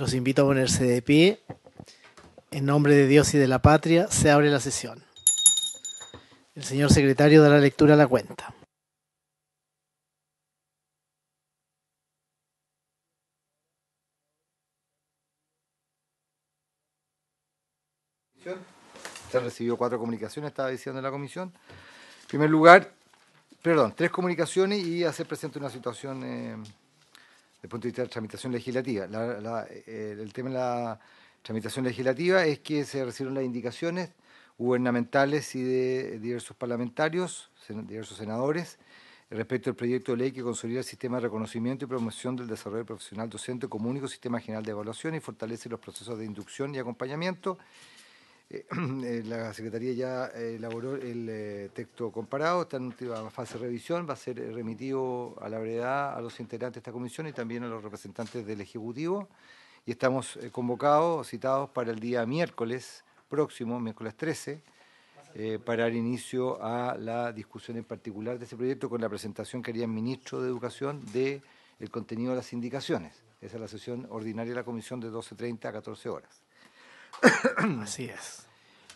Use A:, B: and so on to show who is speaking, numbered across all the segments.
A: Los invito a ponerse de pie.
B: En nombre de Dios y de la patria, se abre la sesión. El señor secretario dará lectura a la cuenta.
C: Se recibido cuatro comunicaciones, estaba diciendo la comisión. En primer lugar, perdón, tres comunicaciones y hacer presente una situación eh, desde el punto de vista de la tramitación legislativa. Eh, el tema de la tramitación legislativa es que se recibieron las indicaciones gubernamentales y de diversos parlamentarios, diversos senadores, respecto al proyecto de ley que consolida el sistema de reconocimiento y promoción del desarrollo profesional docente como único sistema general de evaluación y fortalece los procesos de inducción y acompañamiento Eh, la Secretaría ya elaboró el eh, texto comparado, está en última fase de revisión, va a ser remitido a la brevedad a los integrantes de esta comisión y también a los representantes del Ejecutivo. Y estamos eh, convocados, citados para el día miércoles próximo, miércoles 13, para dar inicio a la discusión en particular de ese proyecto con la presentación que haría el ministro de Educación del contenido de las indicaciones. Esa es la sesión ordinaria de la comisión de 12.30 a 14 horas. Así es.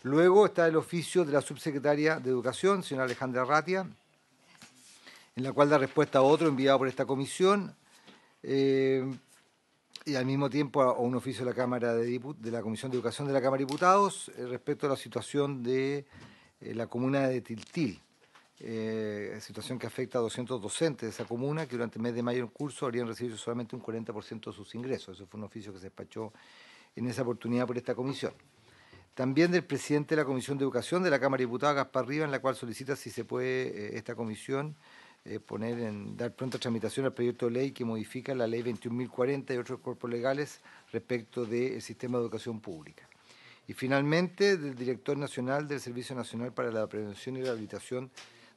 C: Luego está el oficio de la subsecretaria de Educación, señora Alejandra Ratia, en la cual da respuesta a otro enviado por esta comisión eh, y al mismo tiempo a, un oficio de la Cámara de, de la Comisión de Educación de la Cámara de Diputados eh, respecto a la situación de eh, la comuna de Tiltil. situación que afecta a 200 docentes de esa comuna que durante el mes de mayo en curso habrían recibido solamente un 40% de sus ingresos. Eso fue un oficio que se despachó en esa oportunidad por esta comisión. También del presidente de la Comisión de Educación de la Cámara de Diputados, Gaspar Riva, en la cual solicita si se puede eh, esta comisión eh, poner en dar pronta tramitación al proyecto de ley que modifica la ley 21.040 y otros cuerpos legales respecto del sistema de educación pública. Y finalmente, del director nacional del Servicio Nacional para la Prevención y Rehabilitación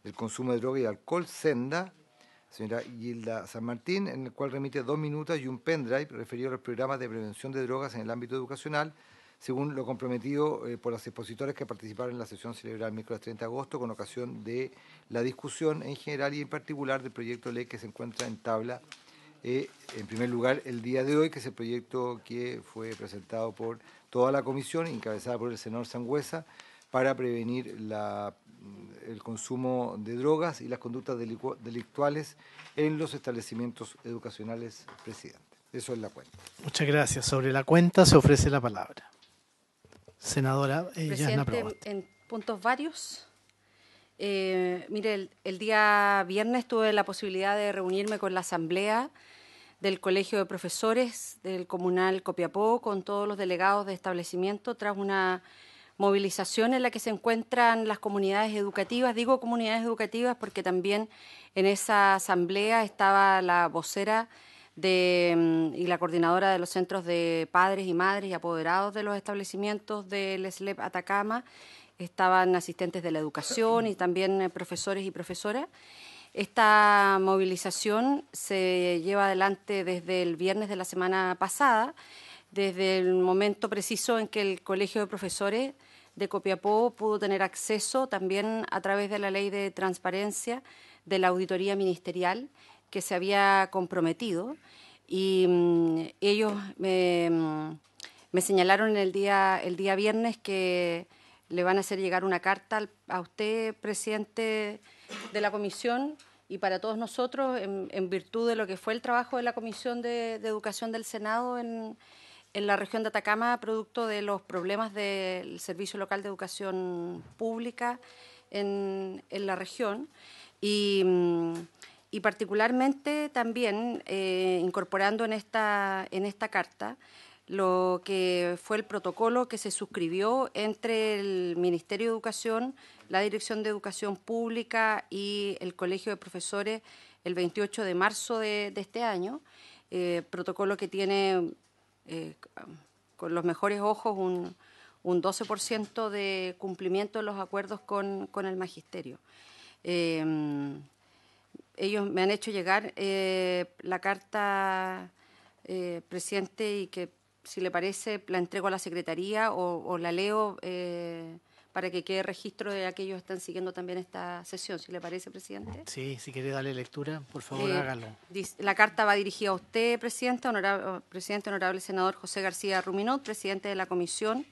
C: del Consumo de Drogas y Alcohol, Senda, señora Gilda San Martín, en el cual remite dos minutos y un pendrive referido a los programas de prevención de drogas en el ámbito educacional, según lo comprometido eh, por los expositores que participaron en la sesión celebrada el miércoles 30 de agosto con ocasión de la discusión en general y en particular del proyecto de ley que se encuentra en tabla. Eh, en primer lugar, el día de hoy, que es el proyecto que fue presentado por toda la comisión, encabezada por el senador Sangüesa, para prevenir la Mm, el consumo de drogas y las conductas delictuales en los establecimientos educacionales, presidente. Eso es la cuenta.
B: Muchas gracias. Sobre la cuenta se ofrece la palabra. Senadora, la eh, presidente,
D: en puntos varios. Eh, mire, el día viernes tuve la posibilidad de reunirme con la asamblea del Colegio de Profesores del Comunal Copiapó, con todos los delegados de establecimiento, tras una movilización en la que se encuentran las comunidades educativas. Digo comunidades educativas porque también en esa asamblea estaba la vocera mm, y la coordinadora de los centros de padres y madres y apoderados de los establecimientos del SLEP Atacama. Estaban asistentes de la educación y también eh, profesores y profesoras. Esta movilización se lleva adelante desde el viernes de la semana pasada, desde el momento preciso en que el Colegio de Profesores de Copiapó pudo tener acceso también a través de la ley de transparencia de la auditoría ministerial que se había comprometido y mm, ellos mm, me, señalaron el día, el día viernes que le van a hacer llegar una carta a usted, presidente de la comisión, y para todos nosotros, en, virtud de lo que fue el trabajo de la Comisión de, de Educación del Senado en, en la región de Atacama, producto de los problemas del Servicio Local de Educación Pública en, la región. Y, mm, particularmente también eh, incorporando en esta, en esta carta lo que fue el protocolo que se suscribió entre el Ministerio de Educación, la Dirección de Educación Pública y el Colegio de Profesores el 28 de marzo de, este año, eh, protocolo que tiene eh, con los mejores ojos un, un 12% de cumplimiento de los acuerdos con, el magisterio. Em, ellos me han hecho llegar eh, la carta, eh, presidente, y que si le parece la entrego a la Secretaría o, la leo para que quede registro de aquellos que están siguiendo también esta sesión, si le parece, presidente.
B: Sí, si quiere darle lectura, por favor, eh, hágalo.
D: La carta va dirigida a usted, presidente, honorable, oh, presidente, honorable senador José García Ruminot, presidente de la comisión.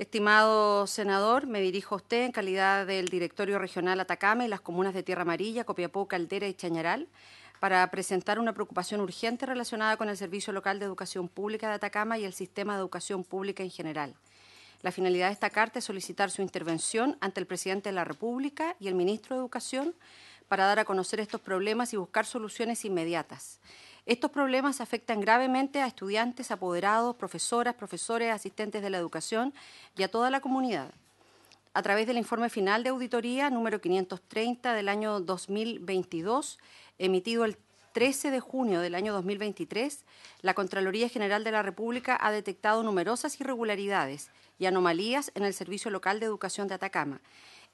D: Estimado senador, me dirijo a usted en calidad del directorio regional Atacama y las comunas de Tierra Amarilla, Copiapó, Caldera y Chañaral para presentar una preocupación urgente relacionada con el Servicio Local de Educación Pública de Atacama y el sistema de educación pública en general. La finalidad de esta carta es solicitar su intervención ante el presidente de la República y el ministro de Educación para dar a conocer estos problemas y buscar soluciones inmediatas. Estos problemas afectan gravemente a estudiantes, apoderados, profesoras, profesores, asistentes de la educación y a toda la comunidad. A través del informe final de auditoría número 530 del año 2022, emitido el 13 de junio del año 2023, la Contraloría General de la República ha detectado numerosas irregularidades y anomalías en el Servicio Local de Educación de Atacama.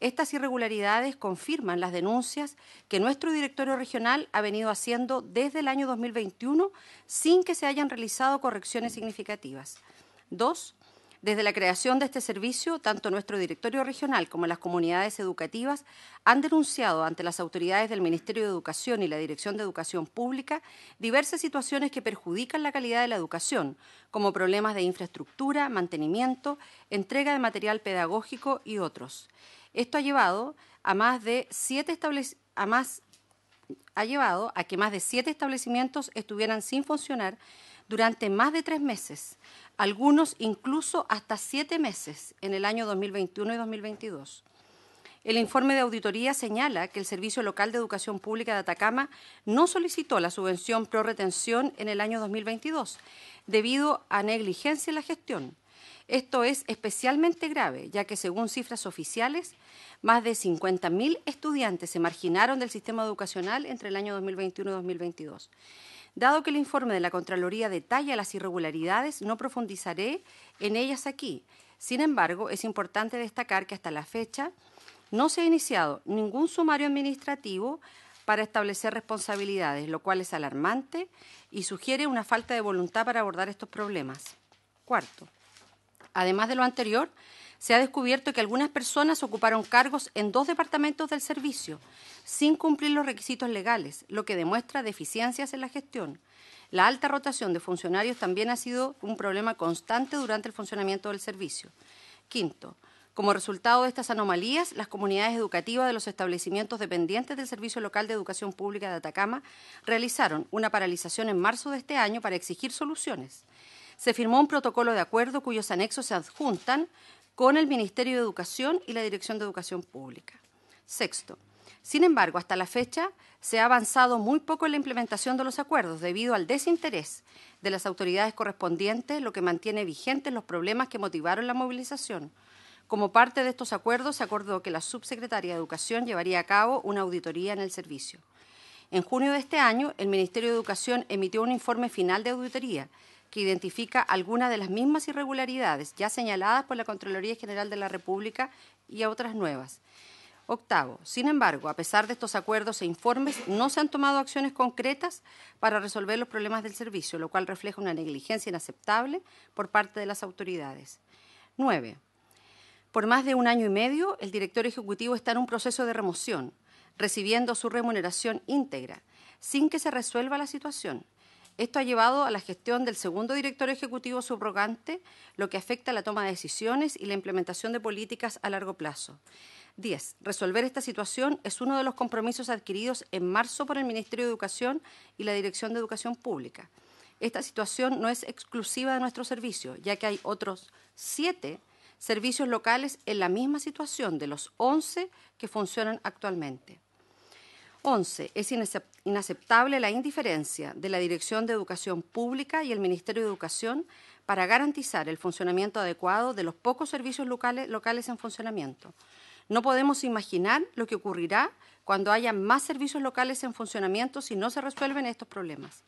D: Estas irregularidades confirman las denuncias que nuestro directorio regional ha venido haciendo desde el año 2021 sin que se hayan realizado correcciones significativas. Dos, desde la creación de este servicio, tanto nuestro directorio regional como las comunidades educativas han denunciado ante las autoridades del Ministerio de Educación y la Dirección de Educación Pública diversas situaciones que perjudican la calidad de la educación, como problemas de infraestructura, mantenimiento, entrega de material pedagógico y otros. Esto ha llevado a más de ha llevado a que más de siete establecimientos estuvieran sin funcionar durante más de tres meses, algunos incluso hasta siete meses en el año 2021 y 2022. El informe de auditoría señala que el Servicio Local de Educación Pública de Atacama no solicitó la subvención pro retención en el año 2022 debido a negligencia en la gestión. Esto es especialmente grave, ya que según cifras oficiales, más de 50.000 estudiantes se marginaron del sistema educacional entre el año 2021 y 2022. Dado que el informe de la Contraloría detalla las irregularidades, no profundizaré en ellas aquí. Sin embargo, es importante destacar que hasta la fecha no se ha iniciado ningún sumario administrativo para establecer responsabilidades, lo cual es alarmante y sugiere una falta de voluntad para abordar estos problemas. Cuarto, además de lo anterior, se ha descubierto que algunas personas ocuparon cargos en dos departamentos del servicio sin cumplir los requisitos legales, lo que demuestra deficiencias en la gestión. La alta rotación de funcionarios también ha sido un problema constante durante el funcionamiento del servicio. Quinto, como resultado de estas anomalías, las comunidades educativas de los establecimientos dependientes del Servicio Local de Educación Pública de Atacama realizaron una paralización en marzo de este año para exigir soluciones. Se firmó un protocolo de acuerdo cuyos anexos se adjuntan con el Ministerio de Educación y la Dirección de Educación Pública. Sexto, sin embargo, hasta la fecha se ha avanzado muy poco en la implementación de los acuerdos debido al desinterés de las autoridades correspondientes, lo que mantiene vigentes los problemas que motivaron la movilización. Como parte de estos acuerdos, se acordó que la subsecretaria de Educación llevaría a cabo una auditoría en el servicio. En junio de este año, el Ministerio de Educación emitió un informe final de auditoría que identifica algunas de las mismas irregularidades ya señaladas por la Contraloría General de la República y otras nuevas. Octavo, sin embargo, a pesar de estos acuerdos e informes, no se han tomado acciones concretas para resolver los problemas del servicio, lo cual refleja una negligencia inaceptable por parte de las autoridades. Nueve, por más de un año y medio, el director ejecutivo está en un proceso de remoción, recibiendo su remuneración íntegra, sin que se resuelva la situación. Esto ha llevado a la gestión del segundo director ejecutivo subrogante, lo que afecta a la toma de decisiones y la implementación de políticas a largo plazo. 10. Resolver esta situación es uno de los compromisos adquiridos en marzo por el Ministerio de Educación y la Dirección de Educación Pública. Esta situación no es exclusiva de nuestro servicio, ya que hay otros siete servicios locales en la misma situación de los 11 que funcionan actualmente. 11. Es inaceptable la indiferencia de la Dirección de Educación Pública y el Ministerio de Educación para garantizar el funcionamiento adecuado de los pocos servicios locales, locales en funcionamiento. No podemos imaginar lo que ocurrirá cuando haya más servicios locales en funcionamiento si no se resuelven estos problemas.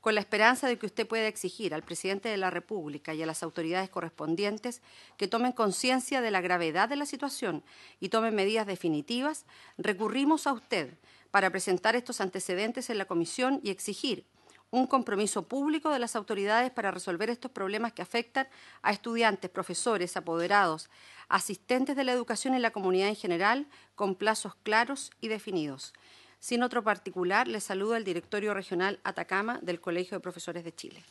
D: Con la esperanza de que usted pueda exigir al presidente de la República y a las autoridades correspondientes que tomen conciencia de la gravedad de la situación y tomen medidas definitivas, recurrimos a usted para presentar estos antecedentes en la Comisión y exigir un compromiso público de las autoridades para resolver estos problemas que afectan a estudiantes, profesores, apoderados, asistentes de la educación en la comunidad en general, con plazos claros y definidos. Sin otro particular, le saluda al Directorio Regional Atacama del Colegio de Profesores de Chile.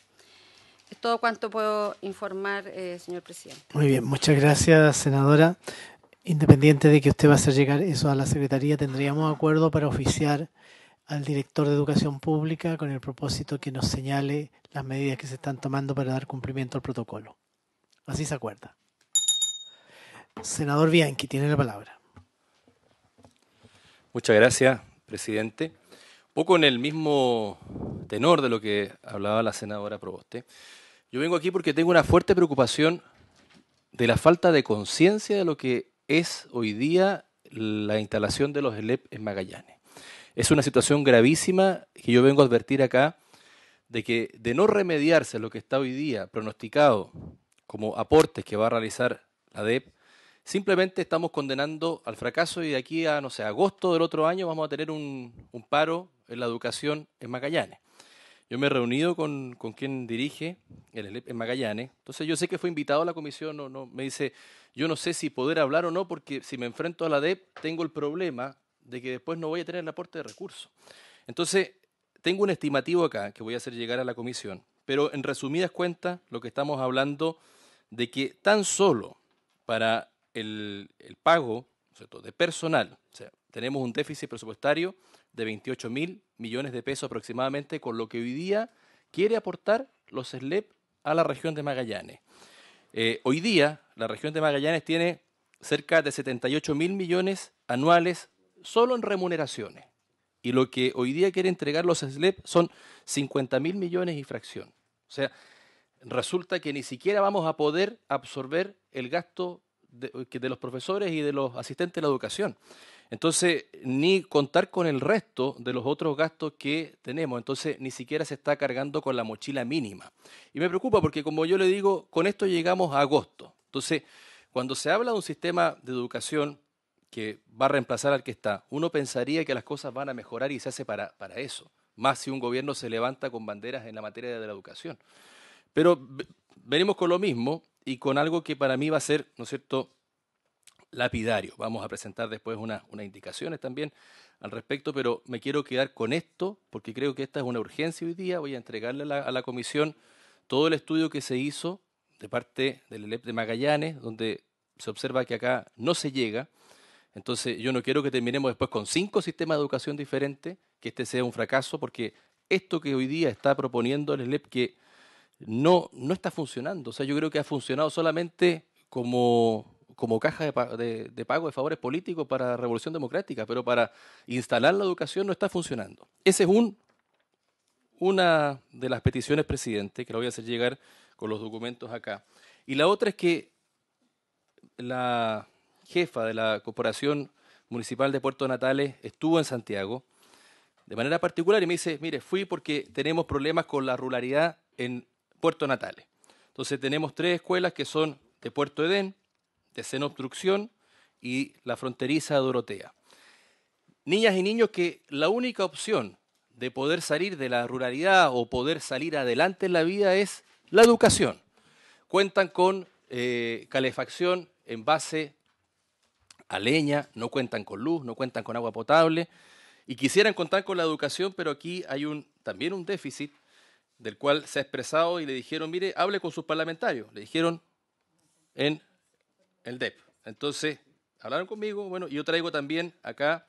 D: Es todo cuanto puedo informar, eh, señor presidente.
B: Muy bien, muchas gracias, senadora. Independiente de que usted va a hacer llegar eso a la Secretaría, tendríamos acuerdo para oficiar al director de Educación Pública con el propósito que nos señale las medidas que se están tomando para dar cumplimiento al protocolo. Así se acuerda. Senador Bianchi, tiene la palabra.
E: Muchas gracias, presidente. Un Poco en el mismo tenor de lo que hablaba la senadora Proboste. Yo vengo aquí porque tengo una fuerte preocupación de la falta de conciencia de lo que es hoy día la instalación de los ELEP en Magallanes. Es una situación gravísima que yo vengo a advertir acá de que de no remediarse lo que está hoy día pronosticado como aportes que va a realizar la DEP, simplemente estamos condenando al fracaso y de aquí a, no sé, agosto del otro año vamos a tener un paro en la educación en Magallanes. Yo me he reunido con, quien dirige, el, Magallanes. Entonces yo sé que fue invitado a la comisión, no, no, me dice, yo no sé si poder hablar o no, porque si me enfrento a la DEP tengo el problema de que después no voy a tener el aporte de recursos. Entonces, tengo un estimativo acá que voy a hacer llegar a la comisión, pero en resumidas cuentas, lo que estamos hablando de que tan solo para el, el pago de personal, o sea, tenemos un déficit presupuestario de 28 mil millones de pesos aproximadamente, con lo que hoy día quiere aportar los SLEP a la región de Magallanes. Eh, hoy día, la región de Magallanes tiene cerca de 78 mil millones anuales solo en remuneraciones. Y lo que hoy día quiere entregar los SLEP son 50 mil millones y fracción. O sea, resulta que ni siquiera vamos a poder absorber el gasto de, los profesores y de los asistentes de la educación. Entonces, ni contar con el resto de los otros gastos que tenemos. Entonces, ni siquiera se está cargando con la mochila mínima. Y me preocupa porque, como yo le digo, con esto llegamos a agosto. Entonces, cuando se habla de un sistema de educación que va a reemplazar al que está, uno pensaría que las cosas van a mejorar y se hace para, para eso. Más si un gobierno se levanta con banderas en la materia de la educación. Pero venimos con lo mismo y con algo que para mí va a ser, ¿no es cierto?, lapidario. Vamos a presentar después unas indicaciones también al respecto, pero me quiero quedar con esto porque creo que esta es una urgencia hoy día. Voy a entregarle a la, comisión todo el estudio que se hizo de parte del e LEp de Magallanes, donde se observa que acá no se llega. Entonces yo no quiero que terminemos después con cinco sistemas de educación diferentes, que este sea un fracaso, porque esto que hoy día está proponiendo el ELEP, que no, no está funcionando. O sea, yo creo que ha funcionado solamente como, caja de, pago de favores políticos para la Revolución Democrática, pero para instalar la educación no está funcionando. Esa es una de las peticiones, presidente, que la voy a hacer llegar con los documentos acá. Y la otra es que la jefa de la Corporación Municipal de Puerto Natales estuvo en Santiago de manera particular y me dice, mire, fui porque tenemos problemas con la ruralidad en Puerto Natales. Entonces tenemos tres escuelas que son de Puerto Edén, de seno Obstrucción y la fronteriza de Dorotea. Niñas y niños que la única opción de poder salir de la ruralidad o poder salir adelante en la vida es la educación. Cuentan con eh, calefacción en base a leña, no cuentan con luz, no cuentan con agua potable y quisieran contar con la educación, pero aquí hay un, también un déficit del cual se ha expresado y le dijeron, mire, hable con sus parlamentarios. Le dijeron en el DEP. Entonces, hablaron conmigo, bueno, yo traigo también acá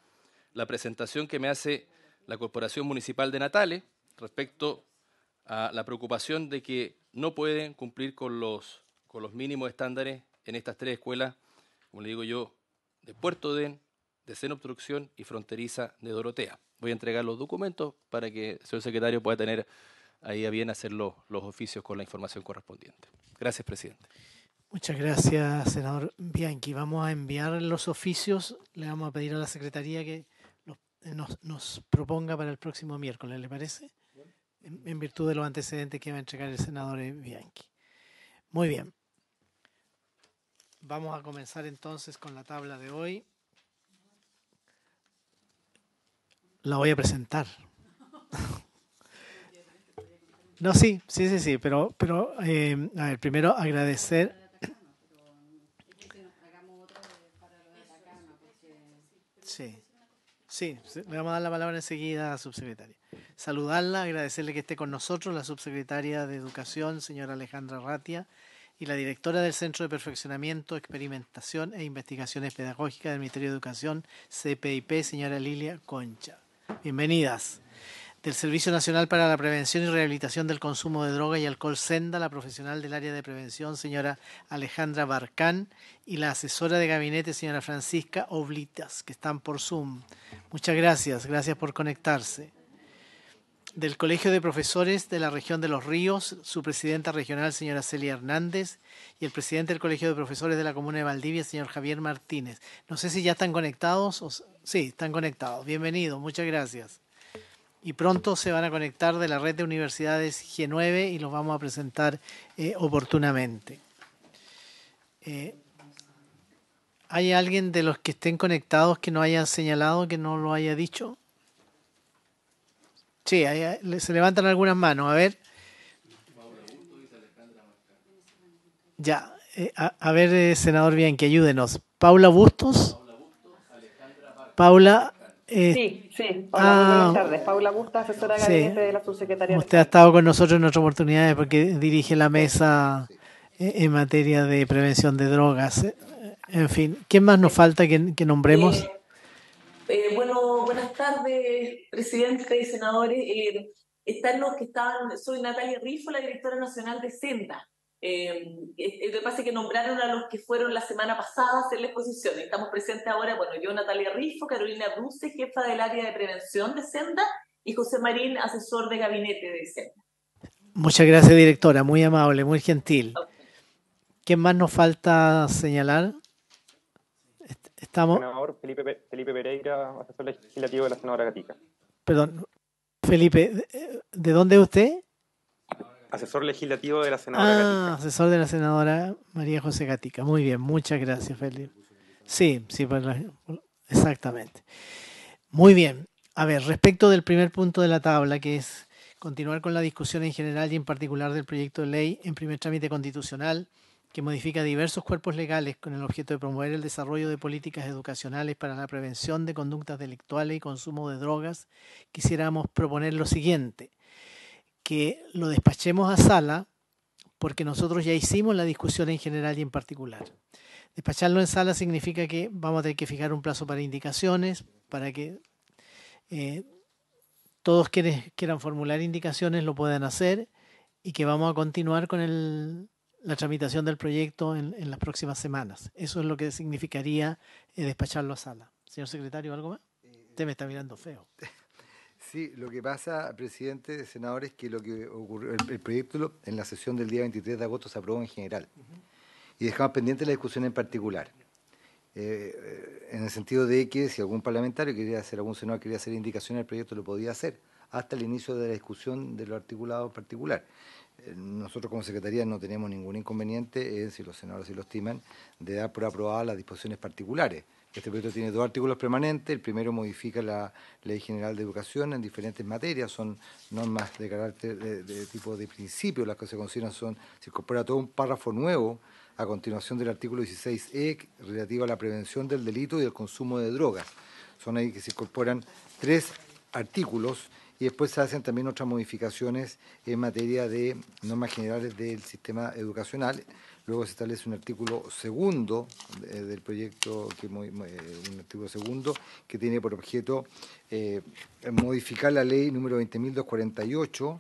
E: la presentación que me hace la Corporación Municipal de Natales respecto a la preocupación de que no pueden cumplir con los, con los mínimos estándares en estas tres escuelas, como le digo yo, de Puerto Den, de Seno Obstrucción y Fronteriza de Dorotea. Voy a entregar los documentos para que el señor secretario pueda tener ahí a hacer los, oficios con la información correspondiente. Gracias, presidente.
B: Muchas gracias, senador Bianchi. Vamos a enviar los oficios. Le vamos a pedir a la Secretaría que nos, proponga para el próximo miércoles, ¿le parece? En, en, virtud de los antecedentes que va a entregar el senador Bianchi. Muy bien. Vamos a comenzar entonces con la tabla de hoy. La voy a presentar. No, sí, sí, sí, sí, pero, pero eh, a ver, primero agradecer. Sí, sí, le vamos a dar la palabra enseguida a la subsecretaria. Saludarla, agradecerle que esté con nosotros la subsecretaria de Educación, señora Alejandra Ratia, y la directora del Centro de Perfeccionamiento, Experimentación e Investigaciones Pedagógicas del Ministerio de Educación, CPIP, señora Lilia Concha. Bienvenidas del Servicio Nacional para la Prevención y Rehabilitación del Consumo de Droga y Alcohol Senda, la profesional del área de prevención, señora Alejandra Barcán, y la asesora de gabinete, señora Francisca Oblitas, que están por Zoom. Muchas gracias, gracias por conectarse. Del Colegio de Profesores de la Región de los Ríos, su presidenta regional, señora Celia Hernández, y el presidente del Colegio de Profesores de la Comuna de Valdivia, señor Javier Martínez. No sé si ya están conectados. O... Sí, están conectados. Bienvenido, muchas gracias y pronto se van a conectar de la red de universidades G9 y los vamos a presentar eh, oportunamente. Eh, ¿Hay alguien de los que estén conectados que no haya señalado, que no lo haya dicho? Sí, se levantan algunas manos. A ver. Ya, eh, a, a, ver, senador, bien, que ayúdenos. Paula Bustos. Paula eh,
F: sí, sí. Ah, buenas tardes. Paula Busta, asesora de de la subsecretaría. Usted
B: ha estado con nosotros en otras oportunidades porque dirige la mesa en materia de prevención de drogas. En fin, ¿qué más nos falta que, nombremos?
G: Eh, eh, bueno, buenas tardes, presidente y senadores. Eh, están los que estaban, soy Natalia Rifo, la directora nacional de Senda. Eh, eh, eh, lo que pasa que nombraron a los que fueron la semana pasada a hacer la exposición. Estamos presentes ahora, bueno, yo, Natalia Rifo, Carolina Dulce, jefa del área de prevención de Senda, y José Marín, asesor de gabinete de Senda.
B: Muchas gracias, directora, muy amable, muy gentil. ¿Quién ¿Qué más nos falta señalar? Estamos.
H: Felipe, Felipe Pereira, asesor legislativo de la senadora Gatica.
B: Perdón, Felipe, ¿de dónde es usted?
F: asesor legislativo de la senadora. Ah, Gatica.
B: asesor de la senadora María José Gatica. Muy bien, muchas gracias, Felipe. Sí, sí, exactamente. Muy bien. A ver, respecto del primer punto de la tabla, que es continuar con la discusión en general y en particular del proyecto de ley en primer trámite constitucional que modifica diversos cuerpos legales con el objeto de promover el desarrollo de políticas educacionales para la prevención de conductas delictuales y consumo de drogas, quisiéramos proponer lo siguiente que lo despachemos a sala porque nosotros ya hicimos la discusión en general y en particular. Despacharlo en sala significa que vamos a tener que fijar un plazo para indicaciones, para que eh, todos quienes quieran formular indicaciones lo puedan hacer y que vamos a continuar con la tramitación del proyecto en, las próximas semanas. Eso es lo que significaría eh, despacharlo a sala. Señor secretario, ¿algo más? Eh, Usted me está mirando feo.
C: Sí, lo que pasa, presidente, senadores, que lo que ocurrió, el, proyecto en la sesión del día 23 de agosto se aprobó en general y dejamos pendiente la discusión en particular. Eh, eh, en el sentido de que si algún parlamentario quería hacer, algún senador quería hacer indicaciones al proyecto, lo podía hacer hasta el inicio de la discusión de lo articulado particular. Eh, nosotros como Secretaría no tenemos ningún inconveniente, eh, si los senadores se lo estiman, de dar por aprobadas las disposiciones particulares. Este proyecto tiene dos artículos permanentes. El primero modifica la Ley General de Educación en diferentes materias. Son normas de carácter de, tipo de principio, las que se consideran son, se incorpora todo un párrafo nuevo a continuación del artículo 16E relativo a la prevención del delito y el consumo de drogas. Son ahí que se incorporan tres artículos y después se hacen también otras modificaciones en materia de normas generales del sistema educacional Luego se establece un artículo segundo eh, del proyecto, que, eh, un artículo segundo que tiene por objeto eh, modificar la ley número 20.248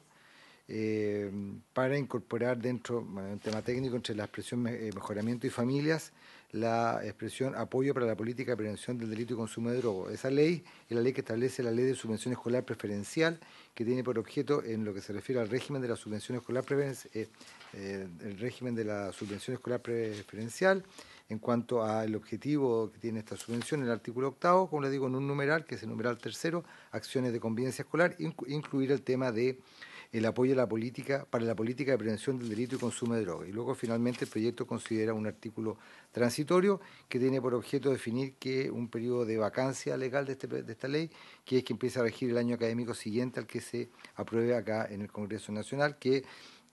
C: para incorporar dentro, de un tema técnico, entre la expresión mejoramiento y familias, la expresión apoyo para la política de prevención del delito y consumo de drogas. Esa ley es la ley que establece la ley de subvención escolar preferencial, que tiene por objeto, en lo que se refiere al régimen de la subvención escolar eh, el régimen de la subvención escolar preferencial. En cuanto al objetivo que tiene esta subvención, el artículo octavo, como le digo, en un numeral, que es el numeral tercero, acciones de convivencia escolar, incluir el tema de el apoyo a la política para la política de prevención del delito y consumo de drogas. Y luego finalmente el proyecto considera un artículo transitorio que tiene por objeto definir que un periodo de vacancia legal de, este, de esta ley, que es que empieza a regir el año académico siguiente al que se apruebe acá en el Congreso Nacional, que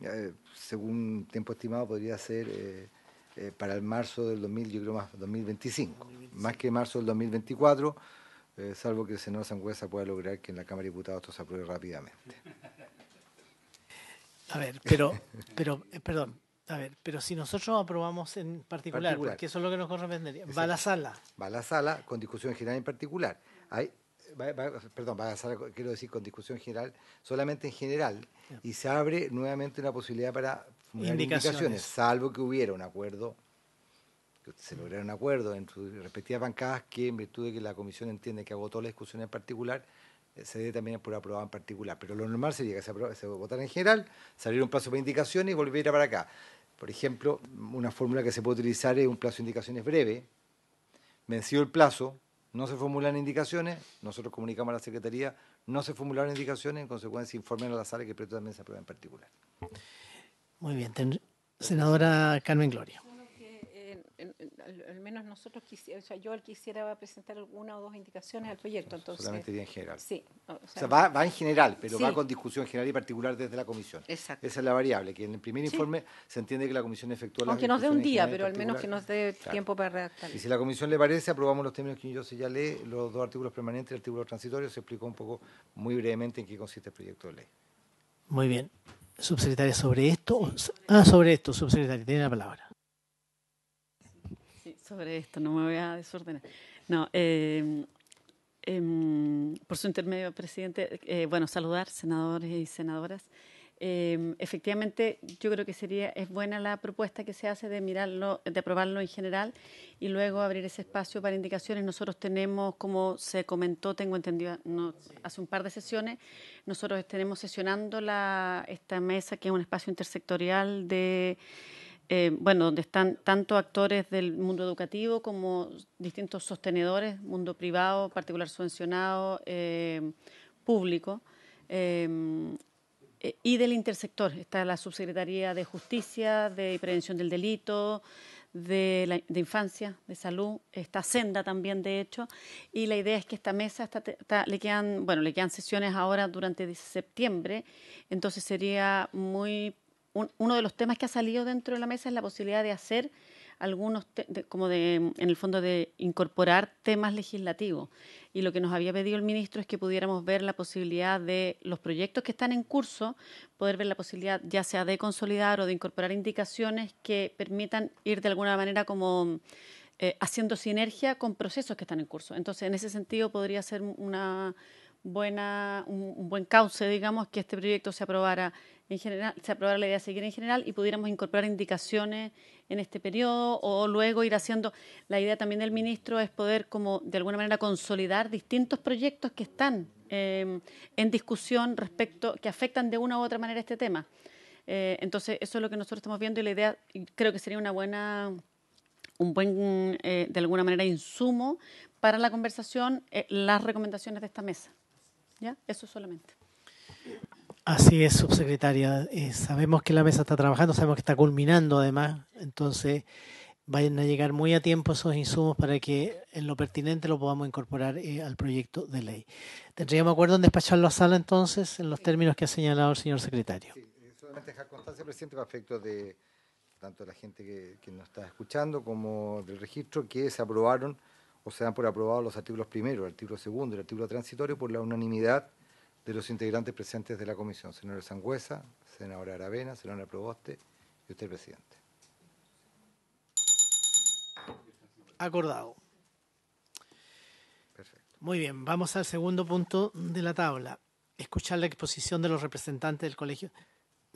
C: eh, según tiempo estimado, podría ser eh, eh, para el marzo del 2000, yo creo más 2025, más que marzo del 2024, salvo que el senador Sangüesa pueda lograr que en la Cámara de Diputados esto se apruebe rápidamente.
B: A ver, pero, pero perdón, a ver, pero si nosotros aprobamos en particular, que eso es lo que nos correspondería, va a la sala.
C: Va a la sala con discusión general en particular. Hay, perdón, quiero decir, con discusión general, solamente en general, y se abre nuevamente una posibilidad para indicaciones. indicaciones. salvo que hubiera un acuerdo, que se lograra un acuerdo en sus respectivas bancadas, que en virtud de que la comisión entiende que agotó la discusión en particular, eh, se dé también por aprobada en particular. Pero lo normal sería que se, votara en general, saliera un plazo para indicaciones y volviera para acá. Por ejemplo, una fórmula que se puede utilizar es un plazo de indicaciones breve, vencido el plazo, no se formulan indicaciones, nosotros comunicamos a la Secretaría, no se formularon indicaciones, en consecuencia informen a la sala que el proyecto también se aprueba en particular.
B: Muy bien, senadora Carmen Gloria
I: al, menos nosotros quisiera, o sea, yo quisiera presentar una o dos indicaciones al proyecto. Entonces, Solamente en general. Sí. va, en general, pero va con discusión
C: general y particular desde la comisión. Exacto. Esa es la variable, que en el primer informe se entiende que la comisión efectúa la Aunque nos dé un día, pero al menos que nos
I: dé tiempo para redactar. Y si
C: la comisión le parece, aprobamos los términos que yo ya lee los dos artículos permanentes y el artículo transitorio. Se explicó un poco, muy brevemente, en qué consiste el proyecto de ley.
B: Muy bien. Subsecretaria, sobre esto. Ah, sobre esto, subsecretaria, tiene la palabra
G: sobre esto, no me voy a desordenar. No, em, em, por su intermedio, presidente, eh, bueno, saludar senadores y senadoras. Em, efectivamente, yo creo que sería es buena la propuesta que se hace de mirarlo, de aprobarlo en general y luego abrir ese espacio para indicaciones. Nosotros tenemos, como se comentó, tengo entendido hace un par de sesiones, nosotros tenemos sesionando la, esta mesa que es un espacio intersectorial de eh, bueno, donde están tanto actores del mundo educativo como distintos sostenedores, mundo privado, particular subvencionado, eh, público, eh, y del intersector. Está la Subsecretaría de Justicia, de Prevención del Delito, de, Infancia, de Salud, está Senda también, de hecho, y la idea es que esta mesa está, le, quedan, bueno, le quedan sesiones ahora durante septiembre, entonces sería muy uno de los temas que ha salido dentro de la mesa es la posibilidad de hacer algunos, como de, en el fondo, de incorporar temas legislativos. Y lo que nos había pedido el ministro es que pudiéramos ver la posibilidad de los proyectos que están en curso, poder ver la posibilidad ya sea de consolidar o de incorporar indicaciones que permitan ir de alguna manera como eh, haciendo sinergia con procesos que están en curso. Entonces, en ese sentido, podría ser una buena, un buen cauce, digamos, que este proyecto se aprobara en general, se aprobara la idea de seguir en general y pudiéramos incorporar indicaciones en este periodo o luego ir haciendo. La idea también del ministro es poder, como de alguna manera, consolidar distintos proyectos que están em, en discusión respecto, que afectan de una u otra manera este tema. Eh, entonces, eso es lo que nosotros estamos viendo y la idea creo que sería una buena un buen, eh, de alguna manera, insumo para la conversación, eh, las recomendaciones de esta mesa. ¿Ya? Eso solamente.
B: Así es, subsecretaria. Eh, sabemos que la mesa está trabajando, sabemos que está culminando además, entonces vayan a llegar muy a tiempo esos insumos para que en lo pertinente lo podamos incorporar eh, al proyecto de ley. ¿Tendríamos acuerdo en despacharlo a sala entonces en los términos que ha señalado el señor secretario?
C: Sí, eh, solamente dejar constancia, presidente, para efecto de tanto la gente que, nos está escuchando como del registro, que se aprobaron o se dan por aprobados los artículos primero, el artículo segundo el artículo transitorio por la unanimidad de los integrantes presentes de la comisión, senadora Sangüesa, senadora Aravena, senadora Proboste y usted, presidente.
B: Acordado. Perfecto. Muy bien, vamos al segundo punto de la tabla. Escuchar la exposición de los representantes del colegio.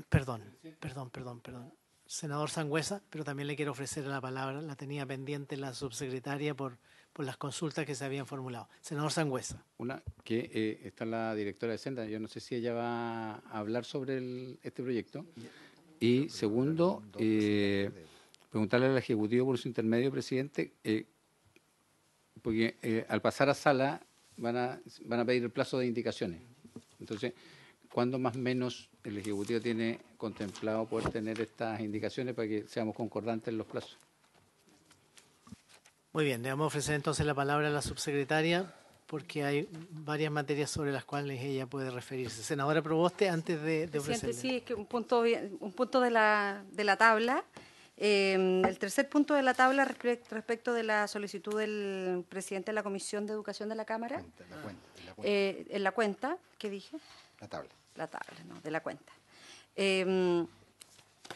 B: Perdón, perdón, perdón, perdón. Senador Sangüesa, pero también le quiero ofrecer la palabra. La tenía pendiente la subsecretaria por por las consultas que se habían formulado.
J: Senador Sangüesa. Una, que eh, está la directora de Senda, yo no sé si ella va a hablar sobre este proyecto. Y segundo, eh, preguntarle al Ejecutivo por su intermedio, presidente, eh, porque al pasar a sala van a, van a pedir el plazo de indicaciones. Entonces, ¿cuándo más o menos el Ejecutivo tiene contemplado poder tener estas indicaciones para que seamos concordantes en los plazos?
B: Muy bien, le vamos a ofrecer entonces la palabra a la subsecretaria porque hay varias materias sobre las cuales ella puede referirse. Senadora Proboste, antes de, de Sí,
D: es que un punto, de, la, tabla. Em, el tercer punto de la tabla respecto de la solicitud del presidente de la Comisión de Educación de la Cámara. la cuenta, eh, en la cuenta, ¿qué dije? La tabla. La tabla, no, de la cuenta. Em,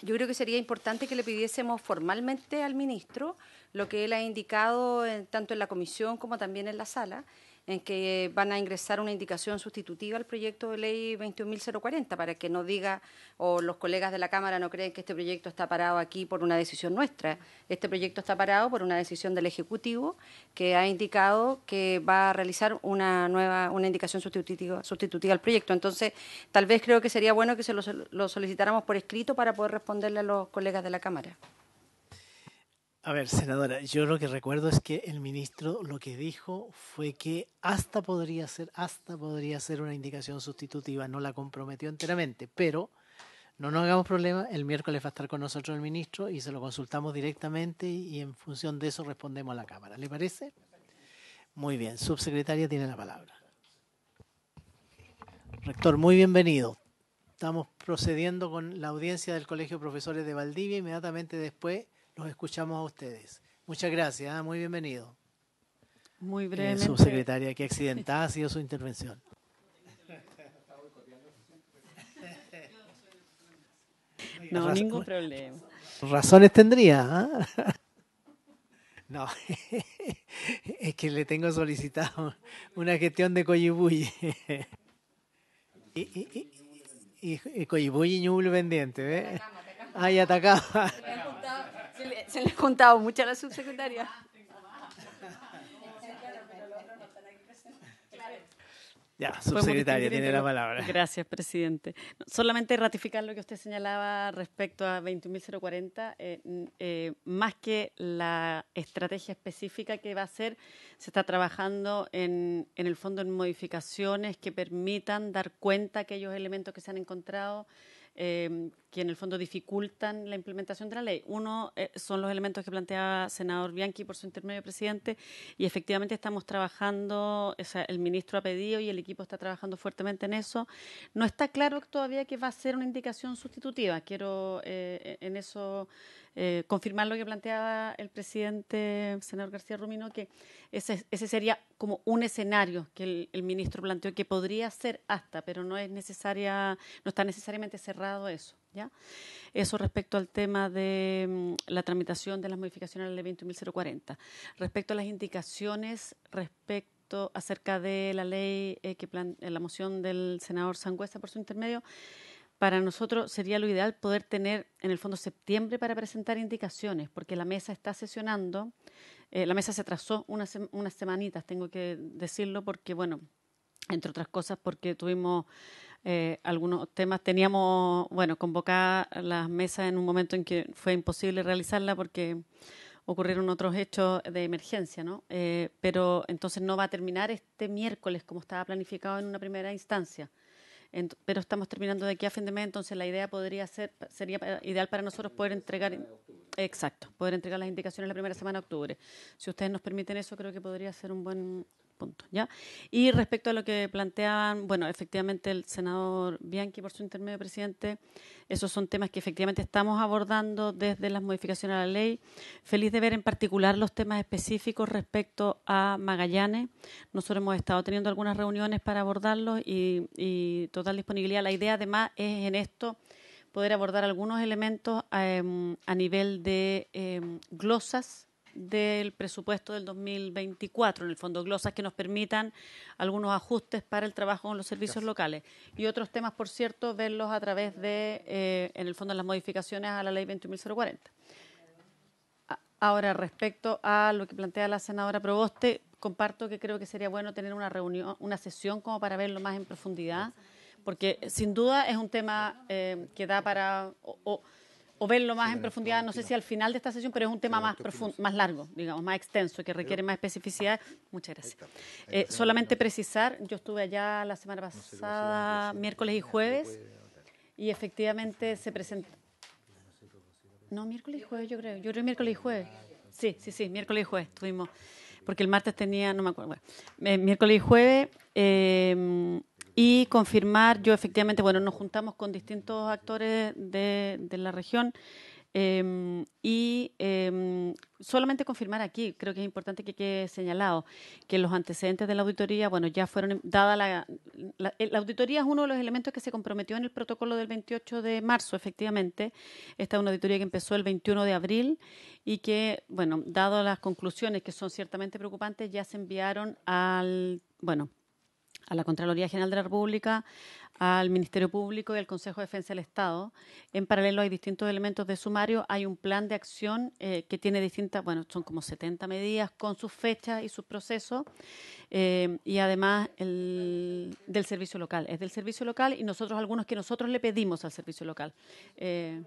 D: yo creo que sería importante que le pidiésemos formalmente al ministro lo que él ha indicado tanto en la comisión como también en la sala, en que van a ingresar una indicación sustitutiva al proyecto de ley 21.040 para que no diga o los colegas de la Cámara no creen que este proyecto está parado aquí por una decisión nuestra. Este proyecto está parado por una decisión del Ejecutivo que ha indicado que va a realizar una nueva una indicación sustitutiva, sustitutiva al proyecto. Entonces, tal vez creo que sería bueno que se lo solicitáramos por escrito para poder responderle a los colegas de la Cámara.
B: A ver, senadora, yo lo que recuerdo es que el ministro lo que dijo fue que hasta podría ser, hasta podría ser una indicación sustitutiva, no la comprometió enteramente, pero no nos hagamos problema, el miércoles va a estar con nosotros el ministro y se lo consultamos directamente y en función de eso respondemos a la Cámara. ¿Le parece? Muy bien, subsecretaria tiene la palabra. Rector, muy bienvenido. Estamos procediendo con la audiencia del Colegio de Profesores de Valdivia inmediatamente después los escuchamos a ustedes. Muchas gracias, ¿eh? muy bienvenido. Muy eh, breve. su subsecretaria, qué accidentada ha sido su intervención. No, ningún problema. Razones tendría. ¿ah? No, es que le tengo solicitado una gestión de Coyibuy. Y, y, y, Ñuble pendiente. ¿eh? Ay, atacaba
D: se le ha juntado mucho a la subsecretaria.
G: Ya, subsecretaria, tiene la palabra. Gracias, presidente. Solamente ratificar lo que usted señalaba respecto a 21.040, eh, eh, más que la estrategia específica que va a ser, se está trabajando en, en el fondo en modificaciones que permitan dar cuenta aquellos elementos que se han encontrado Em, que en el fondo dificultan la implementación de la ley. Uno eh, son los elementos que planteaba senador Bianchi por su intermedio presidente y efectivamente estamos trabajando, el ministro ha pedido y el equipo está trabajando fuertemente en eso. No está claro todavía que va a ser una indicación sustitutiva, quiero eh, en eso eh, confirmar lo que planteaba el presidente, senador García Rumino, que ese, ese, sería como un escenario que el, ministro planteó que podría ser hasta, pero no es necesaria, no está necesariamente cerrado eso. ¿ya? Eso respecto al tema de mm, la tramitación de las modificaciones a la ley 21.040. Respecto a las indicaciones, respecto acerca de la ley eh, que eh, la moción del senador Sangüesa por su intermedio, para nosotros sería lo ideal poder tener en el fondo septiembre para presentar indicaciones, porque la mesa está sesionando, eh, la mesa se atrasó unas, unas semanitas, tengo que decirlo, porque, bueno, entre otras cosas, porque tuvimos eh, algunos temas, teníamos, bueno, convocada las mesas en un momento en que fue imposible realizarla porque ocurrieron otros hechos de emergencia, ¿no? Eh, pero entonces no va a terminar este miércoles como estaba planificado en una primera instancia pero estamos terminando de aquí a fin de mes, entonces la idea podría ser, sería ideal para nosotros poder entregar, exacto, poder entregar las indicaciones la primera semana de octubre. Si ustedes nos permiten eso, creo que podría ser un buen, ¿ya? Y respecto a lo que planteaban, bueno, efectivamente el senador Bianchi por su intermedio presidente, esos son temas que efectivamente estamos abordando desde las modificaciones a la ley. Feliz de ver en particular los temas específicos respecto a Magallanes. Nosotros hemos estado teniendo algunas reuniones para abordarlos y, total disponibilidad. La idea además es en esto poder abordar algunos elementos em, a nivel de em, glosas del presupuesto del 2024, en el fondo glosas que nos permitan algunos ajustes para el trabajo con los servicios locales. Y otros temas, por cierto, verlos a través de, eh, en el fondo, las modificaciones a la ley 21.040. Ahora, respecto a lo que plantea la senadora Proboste, comparto que creo que sería bueno tener una reunión, una sesión como para verlo más en profundidad, porque sin duda es un tema eh, que da para o verlo más en profundidad, no sé si al final de esta sesión, pero es un tema más profundo, más largo, digamos, más extenso, que requiere más especificidad. Muchas gracias. Eh, solamente precisar, yo estuve allá la semana pasada, miércoles y jueves, y efectivamente se presentó... No, miércoles y jueves, yo creo. Yo creo miércoles y jueves. Sí, sí, sí, miércoles y jueves estuvimos. Porque el martes tenía, no me acuerdo, eh, miércoles y jueves. Eh, y confirmar, yo efectivamente, bueno, nos juntamos con distintos actores de, de la región em, y em, solamente confirmar aquí, creo que es importante que quede señalado que los antecedentes de la auditoría, bueno, ya fueron dada la, la, eh, auditoría es uno de los elementos que se comprometió en el protocolo del 28 de marzo, efectivamente. Esta es una auditoría que empezó el 21 de abril y que, bueno, dado las conclusiones que son ciertamente preocupantes, ya se enviaron al, bueno, a la Contraloría General de la República, al Ministerio Público y al Consejo de Defensa del Estado. En paralelo hay distintos elementos de sumario. Hay un plan de acción eh, que tiene distintas, bueno, son como 70 medidas con sus fechas y sus procesos. Eh, y además el, del servicio local. Es del servicio local y nosotros algunos que nosotros le pedimos al servicio local. Eh,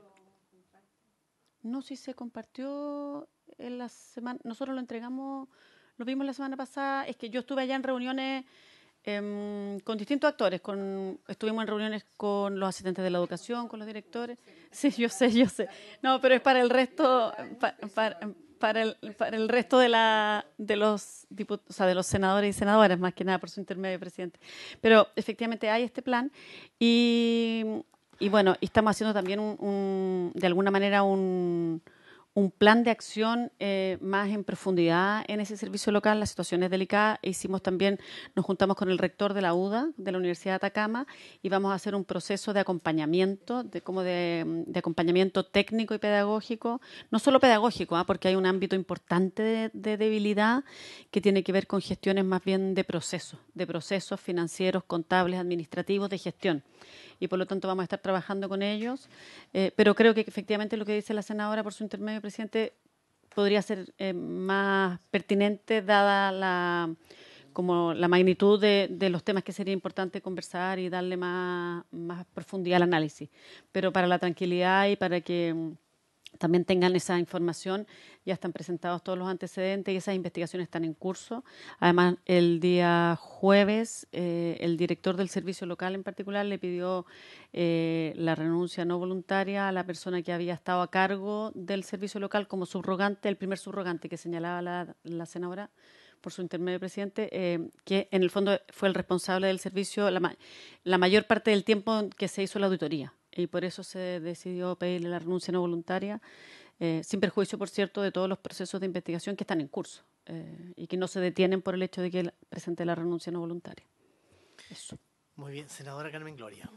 G: no sé si se compartió en la semana. Nosotros lo entregamos, lo vimos la semana pasada. Es que yo estuve allá en reuniones Em, con distintos actores. Con, estuvimos en reuniones con los asistentes de la educación, con los directores. Sí, yo sé, yo sé. No, pero es para el resto, para, el, resto de, la, de, los diputados, o sea, de los senadores y senadoras, más que nada por su intermedio, presidente. Pero efectivamente hay este plan y, y bueno, estamos haciendo también un de alguna manera un un plan de acción eh, más en profundidad en ese servicio local. La situación es delicada. Hicimos también, nos juntamos con el rector de la UDA, de la Universidad de Atacama, y vamos a hacer un proceso de acompañamiento, de, de, acompañamiento técnico y pedagógico, no solo pedagógico, ¿ah? porque hay un ámbito importante de, debilidad que tiene que ver con gestiones más bien de procesos, de procesos financieros, contables, administrativos, de gestión y por lo tanto vamos a estar trabajando con ellos. Eh, pero creo que efectivamente lo que dice la senadora por su intermedio, presidente, podría ser eh, más pertinente dada la como la magnitud de, los temas que sería importante conversar y darle más, más profundidad al análisis. Pero para la tranquilidad y para que mm, también tengan esa información. Ya están presentados todos los antecedentes y esas investigaciones están en curso. Además, el día jueves, eh, el director del servicio local en particular le pidió eh, la renuncia no voluntaria a la persona que había estado a cargo del servicio local como subrogante, el primer subrogante que señalaba la, senadora por su intermedio presidente, eh, que en el fondo fue el responsable del servicio la mayor parte del tiempo que se hizo la auditoría y por eso se decidió pedirle la renuncia no voluntaria, eh, sin perjuicio, por cierto, de todos los procesos de investigación que están en curso eh, y que no se detienen por el hecho de que presente la renuncia no voluntaria. Eso.
B: Muy bien, senadora Carmen Gloria.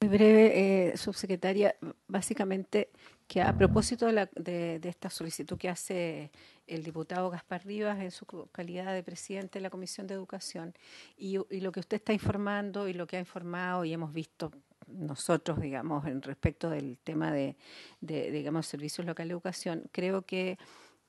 G: Muy breve, eh, subsecretaria,
I: básicamente que a propósito de, esta solicitud que hace el diputado Gaspar Rivas en su calidad de presidente de la Comisión de Educación y, y, lo que usted está informando y lo que ha informado y hemos visto nosotros, digamos, en respecto del tema de, digamos, servicios locales de educación, creo que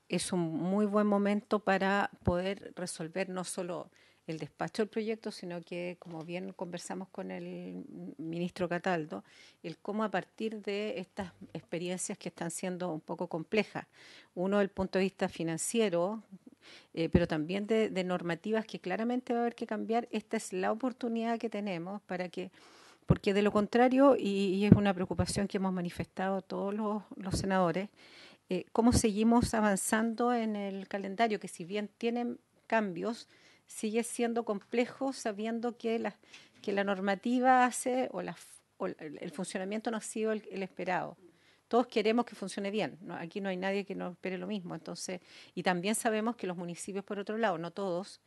I: es un muy buen momento para poder resolver no solo el despacho del proyecto, sino que, como bien conversamos con el ministro Cataldo, el cómo a partir de estas experiencias que están siendo un poco complejas, uno del punto de vista financiero, eh, pero también de, de normativas que claramente va a haber que cambiar, esta es la oportunidad que tenemos para que porque de lo contrario, y, es una preocupación que hemos manifestado todos los, senadores, eh, cómo seguimos avanzando en el calendario, que si bien tienen cambios, sigue siendo complejo sabiendo que la, que la normativa hace o, el funcionamiento no ha sido el, esperado. Todos queremos que funcione bien, aquí no hay nadie que no espere lo mismo. Entonces, y también sabemos que los municipios, por otro lado, no todos,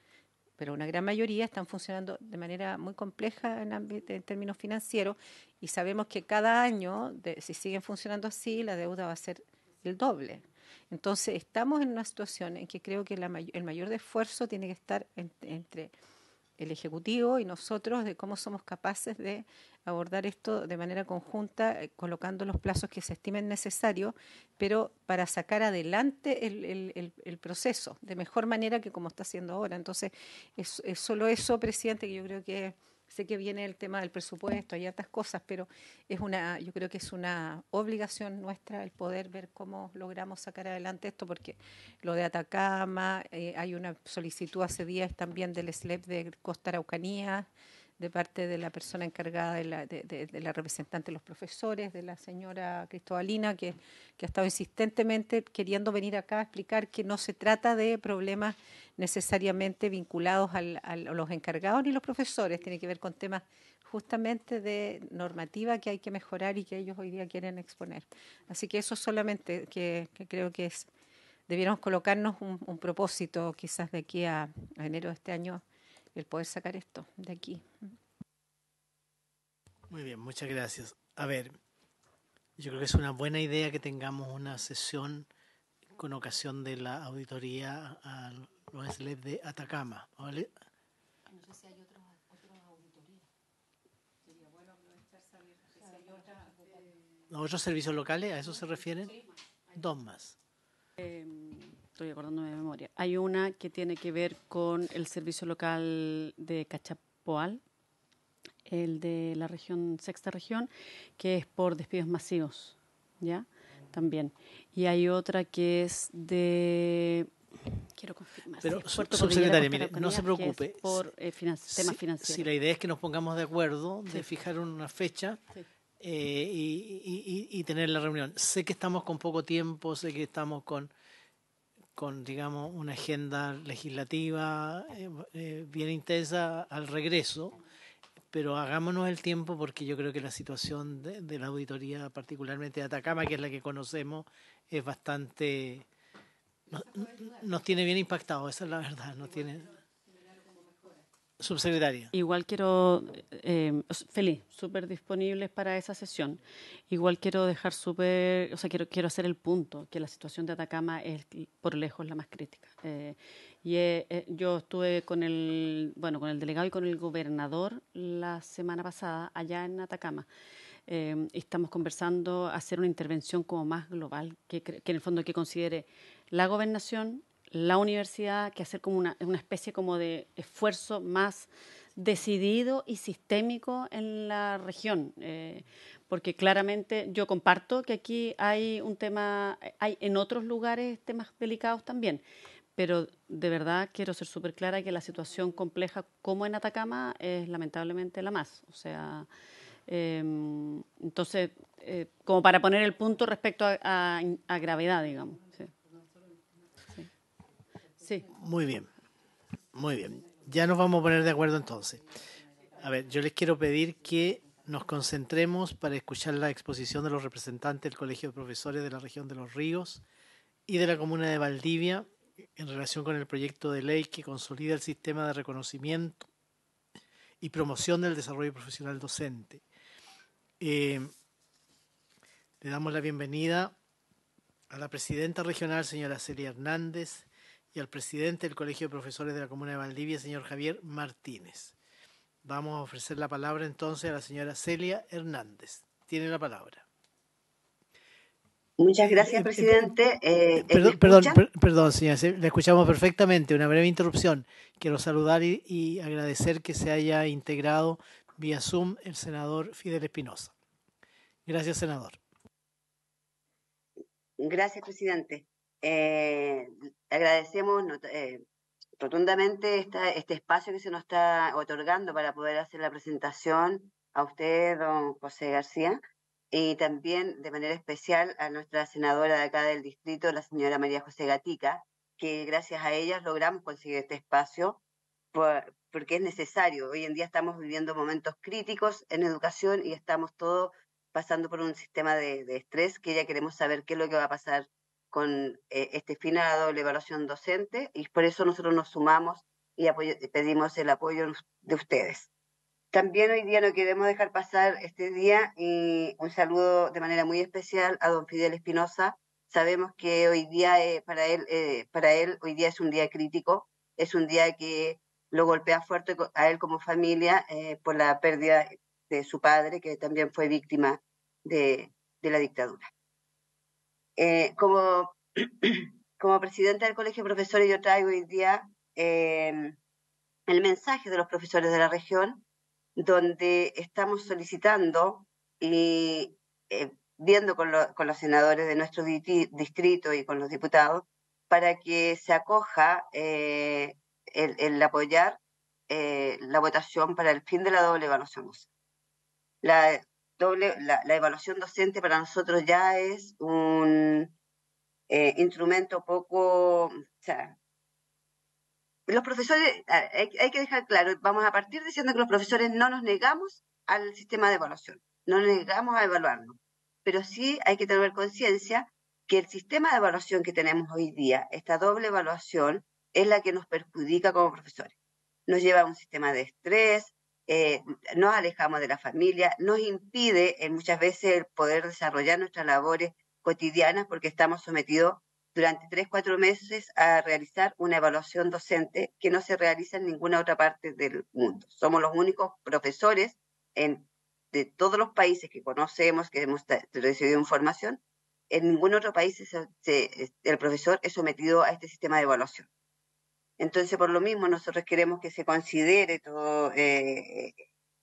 I: pero una gran mayoría están funcionando de manera muy compleja en, términos financieros y sabemos que cada año, si siguen funcionando así, la deuda va a ser el doble. Entonces, estamos en una situación en que creo que el mayor esfuerzo tiene que estar entre el Ejecutivo y nosotros de cómo somos capaces de abordar esto de manera conjunta, eh, colocando los plazos que se estimen necesarios, pero para sacar adelante el, proceso de mejor manera que como está haciendo ahora. Entonces, es solo eso, presidente, que yo creo que Sé que viene el tema del presupuesto, hay otras cosas, pero es una, yo creo que es una obligación nuestra el poder ver cómo logramos sacar adelante esto, porque lo de Atacama, eh, hay una solicitud hace días también del SLEP de Costa Araucanía de parte de la persona encargada de la, representante de los profesores, de la señora Cristobalina, que, que, ha estado insistentemente queriendo venir acá a explicar que no se trata de problemas necesariamente vinculados al, a los encargados ni los profesores, tiene que ver con temas justamente de normativa que hay que mejorar y que ellos hoy día quieren exponer. Así que eso solamente que, creo que es, debiéramos colocarnos un, propósito quizás de aquí a enero de este año el poder sacar esto de aquí.
B: Muy bien, muchas gracias. A ver, yo creo que es una buena idea que tengamos una sesión con ocasión de la auditoría a los e de Atacama. Ah,
I: no sé si hay
G: ¿Otros
B: servicios locales? ¿A eso se refieren? Dos más.
G: Em, estoy acordándome de memoria, hay una que tiene que ver con el servicio local de Cachapoal, el de la región, sexta región, que es por despidos masivos, ¿ya? También. Y hay otra que es de Quiero confirmar. Pero, subsecretaria, mire, no se preocupe. Por eh, temas financieros. Si
B: la idea es que nos pongamos de acuerdo, de fijar una fecha eh, y, tener la reunión. Sé que estamos con poco tiempo, sé que estamos con con, digamos, una agenda legislativa eh, eh, bien intensa al regreso, pero hagámonos el tiempo porque yo creo que la situación de, la auditoría, particularmente de Atacama, que es la que conocemos, es bastante... Nos, tiene bien impactado, esa es la verdad, nos tiene
G: subsecretaria. Igual quiero, eh, feliz, súper disponibles para esa sesión. Igual quiero dejar súper, o sea, quiero, quiero hacer el punto que la situación de Atacama es por lejos la más crítica. Eh, y eh, yo estuve con el, bueno, con el delegado y con el gobernador la semana pasada allá en Atacama. estamos conversando hacer una intervención como más global, que, que en el fondo que considere la gobernación, la universidad, que hacer como una, una especie como de esfuerzo más decidido y sistémico en la región, eh, porque claramente yo comparto que aquí hay un tema, hay en otros lugares temas delicados también, pero de verdad quiero ser súper clara que la situación compleja como en Atacama es lamentablemente la más, o sea, em, entonces, eh, como para poner el punto respecto a gravedad, digamos.
B: Muy bien, muy bien. Ya nos vamos a poner de acuerdo entonces. A ver, yo les quiero pedir que nos concentremos para escuchar la exposición de los representantes del Colegio de Profesores de la región de Los Ríos y de la comuna de Valdivia en relación con el proyecto de ley que consolida el sistema de reconocimiento y promoción del desarrollo profesional docente. Eh, le damos la bienvenida a la presidenta regional, señora Celia Hernández, y al presidente del Colegio de Profesores de la Comuna de Valdivia, señor Javier Martínez. Vamos a ofrecer la palabra entonces a la señora Celia Hernández. Tiene la palabra.
A: Muchas gracias, eh, eh, presidente. perdón,
B: eh, perdón, la escuchamos perfectamente. Una breve interrupción. Quiero saludar y agradecer que se haya integrado vía Zoom el senador Fidel Espinosa. Gracias, senador.
A: Gracias, presidente. Eh, agradecemos eh, rotundamente este espacio que se nos está otorgando para poder hacer la presentación a usted, don José García, y también de manera especial a nuestra senadora de acá del distrito, la señora María José Gatica, que gracias a ellas logramos conseguir este espacio porque es necesario. Hoy en día estamos viviendo momentos críticos en educación y estamos todos pasando por un sistema de estrés que ya queremos saber qué es lo que va a pasar con este este finado, la evaluación docente, y por eso nosotros nos sumamos y pedimos el apoyo de ustedes. También hoy día no queremos dejar pasar este día y un saludo de manera muy especial a don Fidel Espinosa. Sabemos que hoy día eh, para él eh, para él hoy día es un día crítico, es un día que lo golpea fuerte a él como familia por la pérdida de su padre que también fue víctima de la dictadura. Eh, como, como presidenta del Colegio de Profesores, yo traigo hoy día em, el mensaje de los profesores de la región, donde estamos solicitando y eh, viendo con, los senadores de nuestro distrito y con los diputados para que se acoja eh, el, apoyar la votación para el fin de la doble evaluación. La la, evaluación docente para nosotros ya es un eh, instrumento poco, los profesores, hay, que dejar claro, vamos a partir diciendo que los profesores no nos negamos al sistema de evaluación, no nos negamos a evaluarlo pero sí hay que tener conciencia que el sistema de evaluación que tenemos hoy día, esta doble evaluación, es la que nos perjudica como profesores. Nos lleva a un sistema de estrés, eh, nos alejamos de la familia, nos impide eh, muchas veces el poder desarrollar nuestras labores cotidianas porque estamos sometidos durante tres, cuatro meses a realizar una evaluación docente que no se realiza en ninguna otra parte del mundo. Somos los únicos profesores en, de todos los países que conocemos, que hemos recibido información, en ningún otro país el profesor es sometido a este sistema de evaluación. Entonces, por lo mismo, nosotros queremos que se considere todo eh,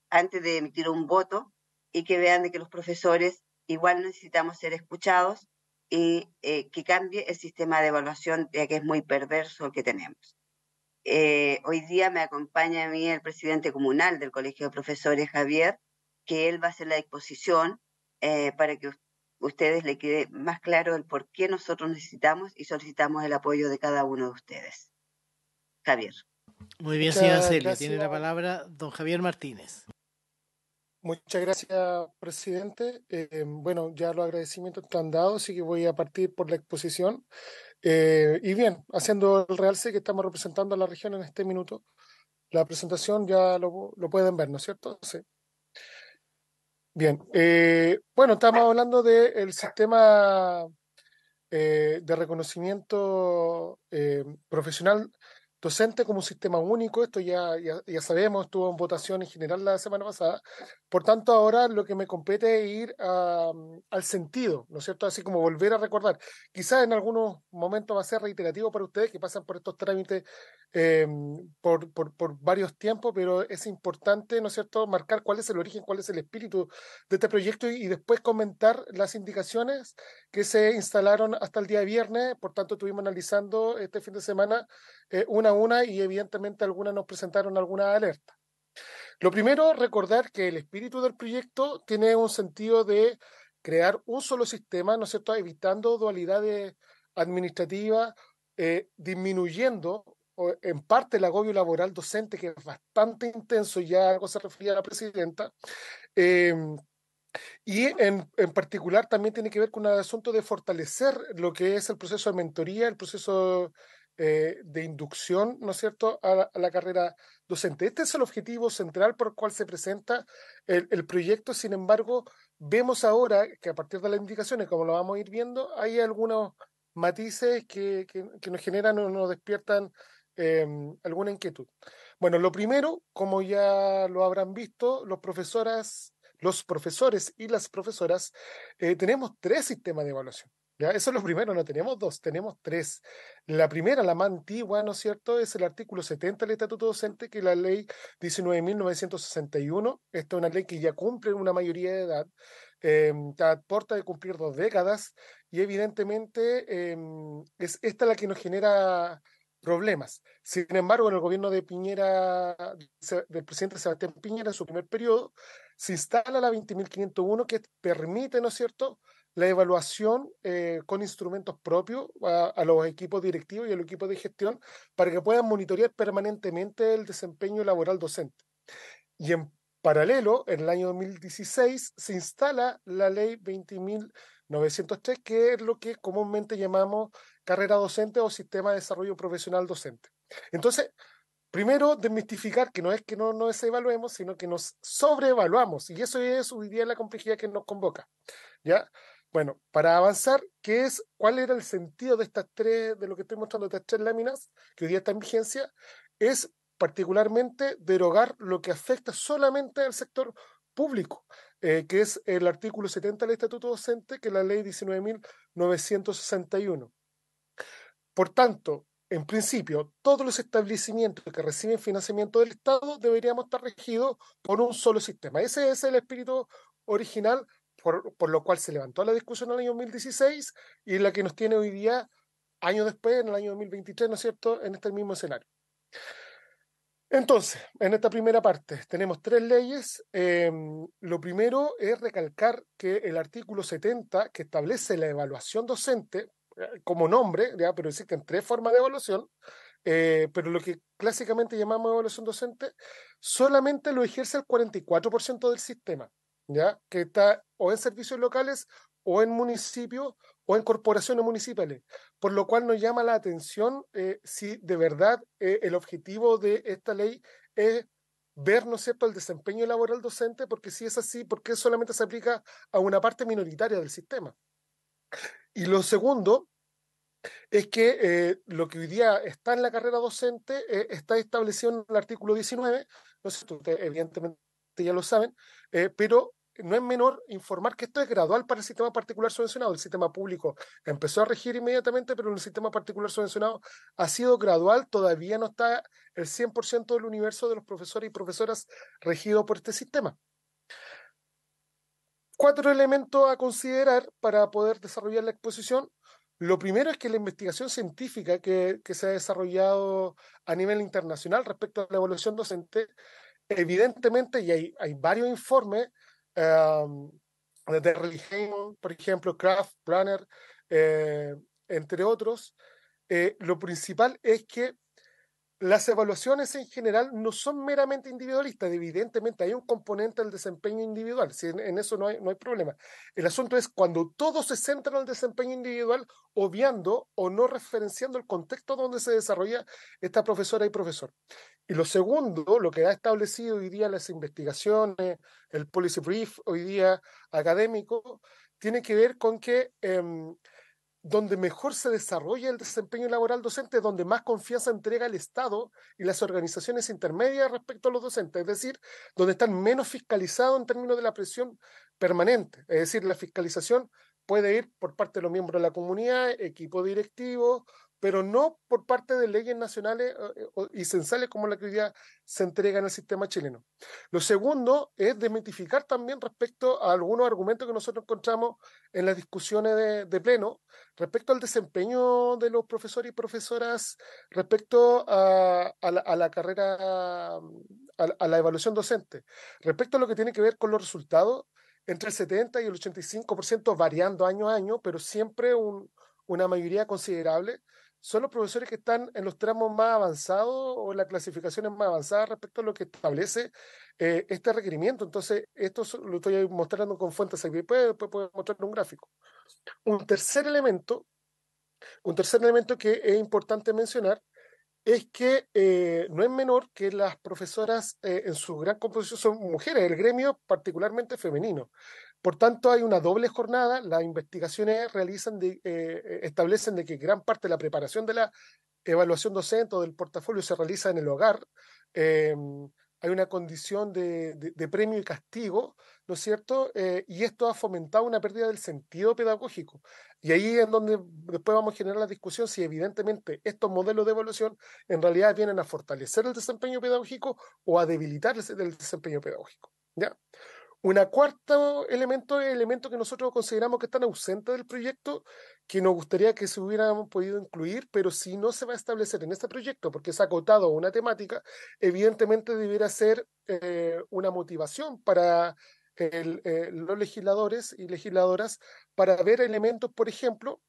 A: antes de emitir un voto y que vean de que los profesores igual necesitamos ser escuchados y eh, que cambie el sistema de evaluación, ya que es muy perverso el que tenemos. Eh, hoy día me acompaña a mí el presidente comunal del Colegio de Profesores, Javier, que él va a hacer la exposición para que ustedes le quede más claro el por qué nosotros necesitamos y solicitamos el apoyo de cada uno de
K: ustedes. Javier.
B: Muy bien, señora Celia. Tiene la palabra don Javier
K: Martínez. Muchas gracias, presidente. Eh, bueno, ya los agradecimientos están dados, así que voy a partir por la exposición. Eh, y bien, haciendo el realce que estamos representando a la región en este minuto, la presentación ya lo, pueden ver, ¿no es cierto? Sí. Bien, eh, bueno, estamos hablando del sistema de reconocimiento profesional docente como un sistema único, esto ya, ya, ya, sabemos, estuvo en votación en general la semana pasada. Por tanto, ahora lo que me compete es ir a, mm, al sentido, ¿no es cierto? Así como volver a recordar. Quizás en algunos momentos va a ser reiterativo para ustedes que pasan por estos trámites eh, por, por, por, varios tiempos, pero es importante, ¿no es cierto?, marcar cuál es el origen, cuál es el espíritu de este proyecto y, después comentar las indicaciones que se instalaron hasta el día de viernes. Por tanto, estuvimos analizando este fin de semana eh, una una y evidentemente algunas nos presentaron alguna alerta. Lo primero, recordar que el espíritu del proyecto tiene un sentido de crear un solo sistema, ¿no es cierto?, evitando dualidades administrativas, eh, disminuyendo en parte el agobio laboral docente, que es bastante intenso, ya algo se refería a la presidenta. Em, y en, en, particular también tiene que ver con el asunto de fortalecer lo que es el proceso de mentoría, el proceso eh, de inducción, ¿no es cierto?, a la, carrera docente. Este es el objetivo central por el cual se presenta el, proyecto, sin embargo, vemos ahora que a partir de las indicaciones, como lo vamos a ir viendo, hay algunos matices que, nos generan o nos despiertan em, alguna inquietud. Bueno, lo primero, como ya lo habrán visto, los profesoras, los profesores y las profesoras, eh, tenemos tres sistemas de evaluación. ¿Ya? Eso es lo primero, no tenemos dos, tenemos tres. La primera, la más antigua, ¿no es cierto?, es el artículo 70 del Estatuto Docente, que es la ley 19.961. Esta es una ley que ya cumple una mayoría de edad, eh, de cumplir dos décadas, y evidentemente eh, es esta la que nos genera problemas. Sin embargo, en el gobierno de Piñera, del presidente Sebastián Piñera, en su primer periodo, se instala la 20.501 que permite, ¿no es cierto?, la evaluación eh, con instrumentos propios a, los equipos directivos y a los equipos de gestión para que puedan monitorear permanentemente el desempeño laboral docente. Y en paralelo, en el año 2016 se instala la ley 20.903, que es lo que comúnmente llamamos carrera docente o sistema de desarrollo profesional docente. Entonces, Primero, desmistificar que no es que no nos evaluemos, sino que nos sobrevaluamos. Y eso es hoy día la complejidad que nos convoca. ¿ya? Bueno, para avanzar, ¿qué es, ¿cuál era el sentido de estas tres, de lo que estoy mostrando, de estas tres láminas que hoy día están en vigencia? Es particularmente derogar lo que afecta solamente al sector público, eh, que es el artículo 70 del Estatuto Docente, que es la ley 19.961. Por tanto, en principio, todos los establecimientos que reciben financiamiento del Estado deberíamos estar regidos por un solo sistema. Ese es el espíritu original por, lo cual se levantó la discusión en el año 2016 y la que nos tiene hoy día, años después, en el año 2023, ¿no es cierto?, en este mismo escenario. Entonces, en esta primera parte tenemos tres leyes. Eh, lo primero es recalcar que el artículo 70, que establece la evaluación docente eh, como nombre, ¿ya? pero existen tres formas de evaluación, eh, pero lo que clásicamente llamamos evaluación docente, solamente lo ejerce el 44% del sistema. ¿ya? Que está o en servicios locales o en municipios o en corporaciones municipales, por lo cual nos llama la atención eh, si de verdad eh, el objetivo de esta ley es ver, ¿no cierto?, el desempeño laboral docente, porque si es así, ¿por qué solamente se aplica a una parte minoritaria del sistema? Y lo segundo es que eh, lo que hoy día está en la carrera docente está establecido en el artículo 19, no ustedes evidentemente ya lo saben, pero no es menor informar que esto es gradual para el sistema particular subvencionado. El sistema público empezó a regir inmediatamente, pero en el sistema particular subvencionado ha sido gradual. Todavía no está el 100% del universo de los profesores y profesoras regido por este sistema. Cuatro elementos a considerar para poder desarrollar la exposición. Lo primero es que la investigación científica que, se ha desarrollado a nivel internacional respecto a la evolución docente, evidentemente, y hay varios informes, Em, de por ejemplo, Kraft, Planner, eh, entre otros. Eh, lo principal es que las evaluaciones en general no son meramente individualistas, evidentemente hay un componente del desempeño individual, si en, eso no hay, no hay problema. El asunto es cuando todo se centra en el desempeño individual, obviando o no referenciando el contexto donde se desarrolla esta profesora y profesor. Y lo segundo, lo que ha establecido hoy día las investigaciones, el policy brief hoy día académico, tiene que ver con que em, donde mejor se desarrolla el desempeño laboral docente, donde más confianza entrega el Estado y las organizaciones intermedias respecto a los docentes, es decir, donde están menos fiscalizados en términos de la presión permanente, es decir, la fiscalización puede ir por parte de los miembros de la comunidad, equipo directivo, pero no por parte de leyes nacionales eh, y censales como la que hoy se entrega en el sistema chileno. Lo segundo es desmitificar también respecto a algunos argumentos que nosotros encontramos en las discusiones de, pleno respecto al desempeño de los profesores y profesoras respecto a, la, carrera, a, la evaluación docente, respecto a lo que tiene que ver con los resultados, entre el 70 y el 85% variando año a año, pero siempre una mayoría considerable son los profesores que están en los tramos más avanzados o las clasificaciones más avanzadas respecto a lo que establece eh, este requerimiento. Entonces, esto lo estoy mostrando con fuentes aquí, después, después puedo mostrar un gráfico. Un tercer elemento, un tercer elemento que es importante mencionar es que eh, no es menor que las profesoras eh, en su gran composición son mujeres, el gremio particularmente femenino. Por tanto, hay una doble jornada. Las investigaciones eh, eh, establecen de que gran parte de la preparación de la evaluación docente o del portafolio se realiza en el hogar. Em, hay una condición de, premio y castigo, ¿no es cierto? Eh, y esto ha fomentado una pérdida del sentido pedagógico. Y ahí es donde después vamos a generar la discusión si evidentemente estos modelos de evaluación en realidad vienen a fortalecer el desempeño pedagógico o a debilitar el desempeño pedagógico. ¿Ya? Un cuarto elemento elemento que nosotros consideramos que están ausentes del proyecto, que nos gustaría que se hubiéramos podido incluir, pero si no se va a establecer en este proyecto porque es acotado a una temática, evidentemente debiera ser eh, una motivación para eh, los legisladores y legisladoras para ver elementos, por ejemplo,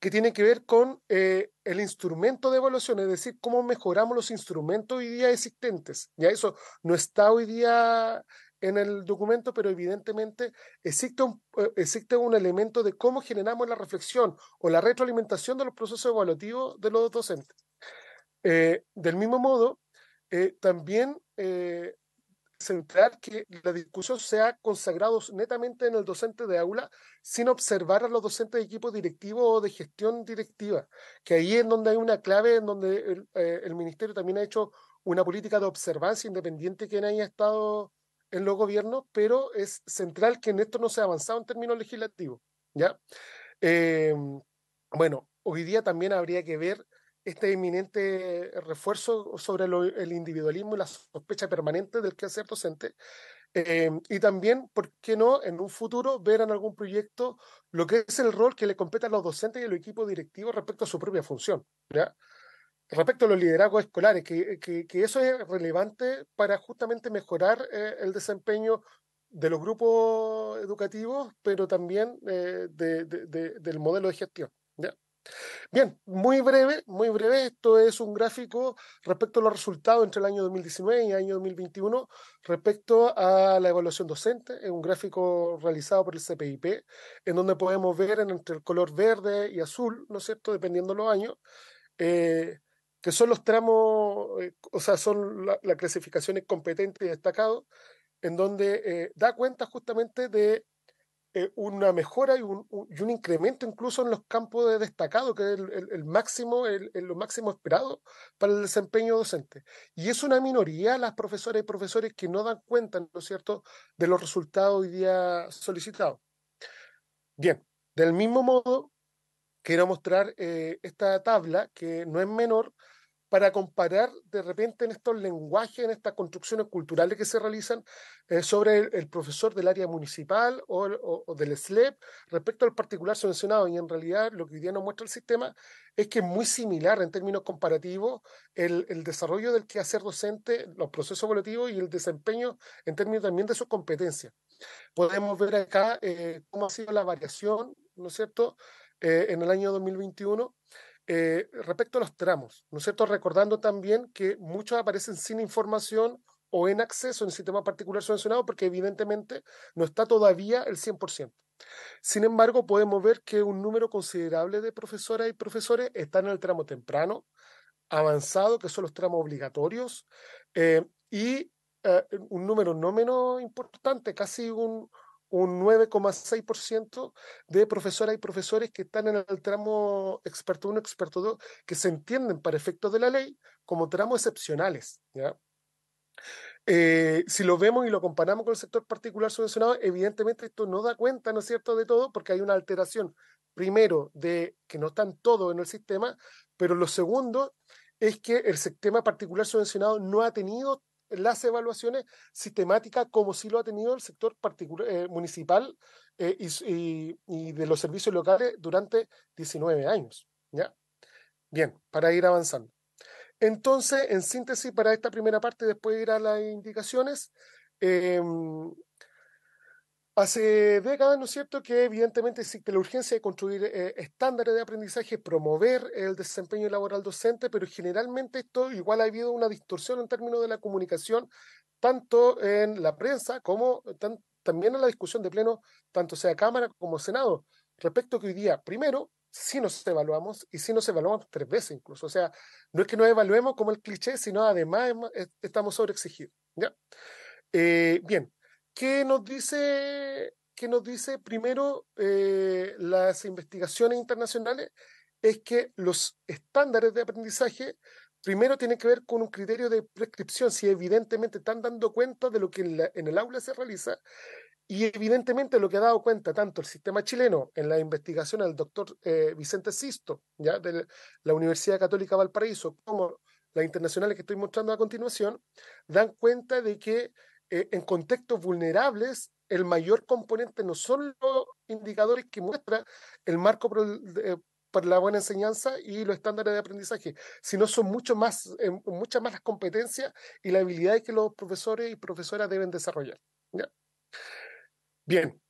K: que tienen que ver con eh, el instrumento de evaluación, es decir, cómo mejoramos los instrumentos hoy día existentes. Ya eso no está hoy día en el documento, pero evidentemente existe un, eh, existe un elemento de cómo generamos la reflexión o la retroalimentación de los procesos evaluativos de los docentes. Eh, del mismo modo, eh, también centrar que la discusión sea consagrada netamente en el docente de aula sin observar a los docentes de equipo directivo o de gestión directiva, que ahí es donde hay una clave, en donde el, ministerio también ha hecho una política de observancia independiente que quien haya estado en los gobiernos, pero es central que en esto no se ha avanzado en términos legislativos. ¿ya? Em, bueno, hoy día también habría que ver este inminente refuerzo sobre el individualismo y la sospecha permanente del que el docente. Em, y también, ¿por qué no en un futuro ver en algún proyecto lo que es el rol que le compete a los docentes y el equipo directivo respecto a su propia función? ¿ya? respecto a los liderazgos escolares, que, eso es relevante para justamente mejorar eh, el desempeño de los grupos educativos, pero también eh, del modelo de gestión. ¿ya? Bien, muy breve, muy breve, esto es un gráfico respecto a los resultados entre el año 2019 y el año 2021 respecto a la evaluación docente, es un gráfico realizado por el CPIP, en donde podemos ver entre el color verde y azul, ¿no es cierto?, dependiendo de los años, eh, que son los tramos, eh, o sea, son las clasificaciones competentes competente y destacados, en donde eh, da cuenta justamente de eh, una mejora y un, incremento incluso en los campos de destacado, que es el, máximo, lo máximo esperado para el desempeño docente. Y es una minoría las profesoras y profesores que no dan cuenta, ¿no es cierto?, de los resultados hoy día solicitados. Bien, del mismo modo, quiero mostrar eh, esta tabla que no es menor para comparar de repente en estos lenguajes, en estas construcciones culturales que se realizan eh, sobre el, profesor del área municipal o, del SLEP respecto al particular subvencionado. Y en realidad lo que hoy día nos muestra el sistema es que es muy similar en términos comparativos el, desarrollo del quehacer docente, los procesos evaluativos y el desempeño en términos también de sus competencias. Podemos ver acá eh, cómo ha sido la variación, ¿no es cierto?, eh, en el año 2021 eh, respecto a los tramos, ¿no es cierto? Recordando también que muchos aparecen sin información o en acceso en el sistema particular subvencionado porque evidentemente no está todavía el 100%. Sin embargo, podemos ver que un número considerable de profesoras y profesores están en el tramo temprano, avanzado, que son los tramos obligatorios, eh, y un número no menos importante, casi un, un 9,6% de profesoras y profesores que están en el tramo experto 1, experto 2, que se entienden para efectos de la ley como tramos excepcionales. ¿ya? Eh, si lo vemos y lo comparamos con el sector particular subvencionado, evidentemente esto no da cuenta, ¿no es cierto?, de todo, porque hay una alteración, primero, de que no están todos en el sistema, pero lo segundo es que el sistema particular subvencionado no ha tenido las evaluaciones sistemáticas como si lo ha tenido el sector eh, municipal eh, y, de los servicios locales durante 19 años. ¿ya? Bien, para ir avanzando. Entonces, en síntesis, para esta primera parte, después de ir a las indicaciones, eh, Hace décadas, ¿no es cierto?, que evidentemente existe la urgencia de construir eh, estándares de aprendizaje, promover el desempeño laboral docente, pero generalmente esto igual ha habido una distorsión en términos de la comunicación, tanto en la prensa como también en la discusión de pleno, tanto sea Cámara como Senado, respecto que hoy día, primero, si nos evaluamos y si nos evaluamos tres veces incluso. O sea, no es que no evaluemos como el cliché, sino además eh, estamos sobreexigidos. ¿ya? Eh, bien, ¿Qué nos dice, nos dice primero eh, las investigaciones internacionales es que los estándares de aprendizaje primero tienen que ver con un criterio de prescripción, si evidentemente están dando cuenta de lo que en, el aula se realiza, y evidentemente lo que ha dado cuenta tanto el sistema chileno en la investigación del doctor eh, Vicente Sisto, ya de la Universidad Católica Valparaíso, como las internacionales que estoy mostrando a continuación, dan cuenta de que eh, en contextos vulnerables, el mayor componente no son los indicadores que muestra el marco para la buena enseñanza y los estándares de aprendizaje, sino son mucho más, eh, muchas más las competencias y las habilidades que los profesores y profesoras deben desarrollar. Bien,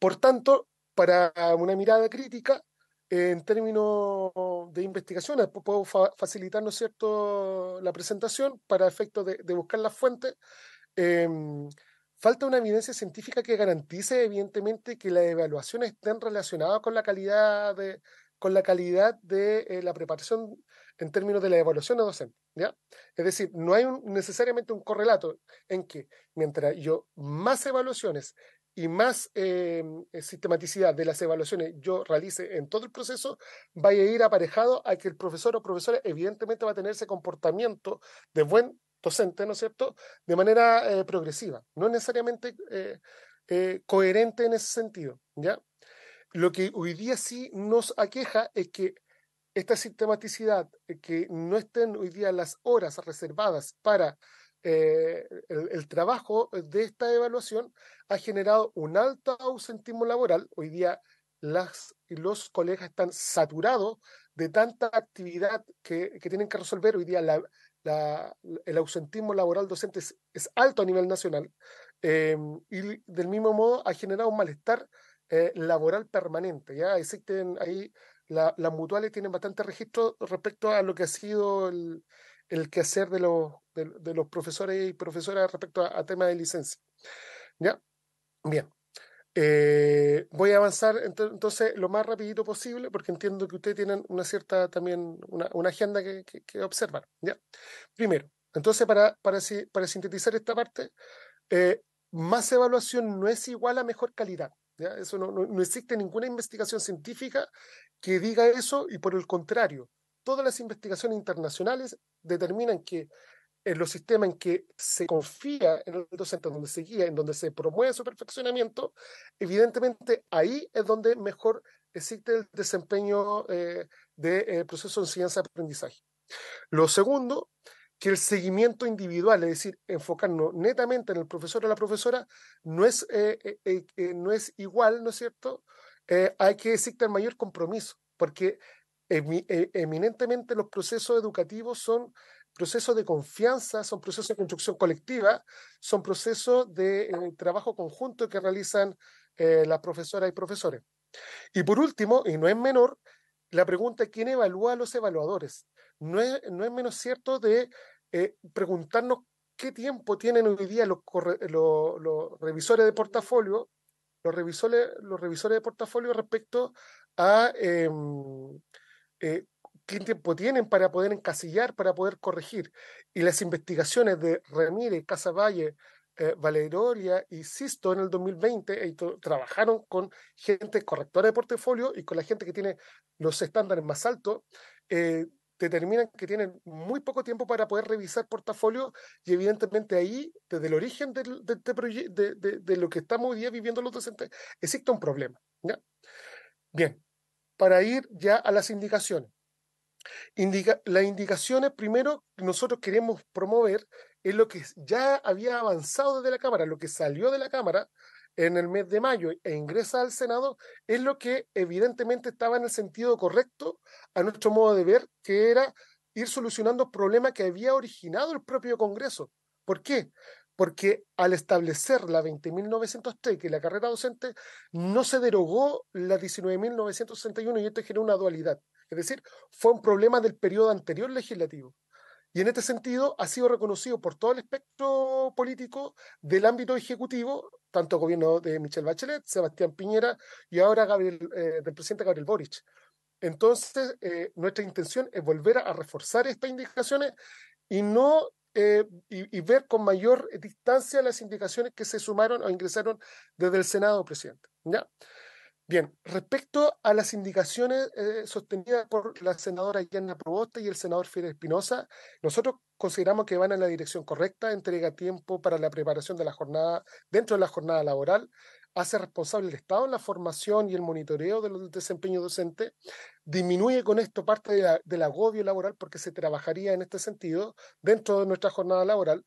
K: por tanto, para una mirada crítica, eh, en términos de investigaciones, puedo facilitar, cierto?, la presentación para efecto de buscar las fuentes. Em, falta una evidencia científica que garantice, evidentemente, que las evaluaciones estén relacionadas con la calidad de, con la, calidad de eh, la preparación en términos de la evaluación de docente. ¿ya? Es decir, no hay necesariamente un correlato en que mientras yo más evaluaciones y más em, eh, sistematicidad de las evaluaciones yo realice en todo el proceso, vaya a ir aparejado a que el profesor o profesora evidentemente va a tener ese comportamiento de buen docente, ¿no es cierto?, de manera eh, progresiva, no necesariamente eh, eh, coherente en ese sentido, ¿ya? Lo que hoy día sí nos aqueja es que esta sistematicidad, que no estén hoy día las horas reservadas para el, trabajo de esta evaluación ha generado un alto ausentismo laboral. Hoy día las los colegas están saturados de tanta actividad que, que tienen que resolver. Hoy día la, el ausentismo laboral docente es, alto a nivel nacional em, y del mismo modo ha generado un malestar eh, laboral permanente. ¿ya? Existen ahí, las mutuales tienen bastante registro respecto a lo que ha sido el, el quehacer de los, de, los profesores y profesoras respecto a, temas de licencia. ¿ya? Bien, eh, voy a avanzar entonces lo más rapidito posible porque entiendo que ustedes tienen una cierta también, una, agenda que, que, observar. ¿ya? Primero, entonces para, para, para sintetizar esta parte, eh, más evaluación no es igual a mejor calidad. ¿ya? Eso no, no existe ninguna investigación científica que diga eso y por el contrario, todas las investigaciones internacionales determinan que en los sistemas en que se confía en el docente, en donde se guía, en donde se promueve su perfeccionamiento, evidentemente ahí es donde mejor existe el desempeño eh, del de, eh, proceso de enseñanza-aprendizaje. Lo segundo, que el seguimiento individual, es decir, enfocarnos netamente en el profesor o la profesora, no es, eh, eh, eh, no es igual, ¿no es cierto? hay que existe mayor compromiso, porque eminentemente los procesos educativos son procesos de confianza, son procesos de construcción colectiva, son procesos de eh, trabajo conjunto que realizan eh, las profesoras y profesores. Y por último, y no es menor, la pregunta quién evalúa a los evaluadores. No es, menos cierto de eh, preguntarnos qué tiempo tienen hoy día los, revisores de portafolio, los revisores, los revisores de portafolio respecto a em, qué tiempo tienen para poder encasillar, para poder corregir. Y las investigaciones de Ramírez, Casavalle, eh, Valeroria y Sisto en el 2020 eh, trabajaron con gente correctora de portafolio y con la gente que tiene los estándares más altos, eh, determinan que tienen muy poco tiempo para poder revisar portafolio y evidentemente ahí, desde el origen este de, lo que estamos hoy día viviendo los docentes, existe un problema. Bien, para ir ya a las indicaciones la las indicaciones primero que nosotros queremos promover es lo que ya había avanzado desde la Cámara, lo que salió de la Cámara en el mes de mayo e ingresa al Senado, es lo que evidentemente estaba en el sentido correcto a nuestro modo de ver, que era ir solucionando problemas que había originado el propio Congreso. ¿Por qué? Porque al establecer la 20.903, que la carrera docente, no se derogó la 19.961 y esto genera una dualidad. Es decir, fue un problema del periodo anterior legislativo. Y en este sentido ha sido reconocido por todo el espectro político del ámbito ejecutivo, tanto el gobierno de Michelle Bachelet, Sebastián Piñera y ahora Gabriel, eh, del presidente Gabriel Boric. Entonces, eh, nuestra intención es volver a, reforzar estas indicaciones y no eh, y, ver con mayor distancia las indicaciones que se sumaron o ingresaron desde el Senado, presidente. ¿ya? Bien, respecto a las indicaciones eh, sostenidas por la senadora Yana Probosta y el senador Fidel Espinosa, nosotros consideramos que van en la dirección correcta, entrega tiempo para la preparación de la jornada dentro de la jornada laboral, hace responsable el Estado en la formación y el monitoreo del desempeño docente, disminuye con esto parte del agobio laboral porque se trabajaría en este sentido dentro de nuestra jornada laboral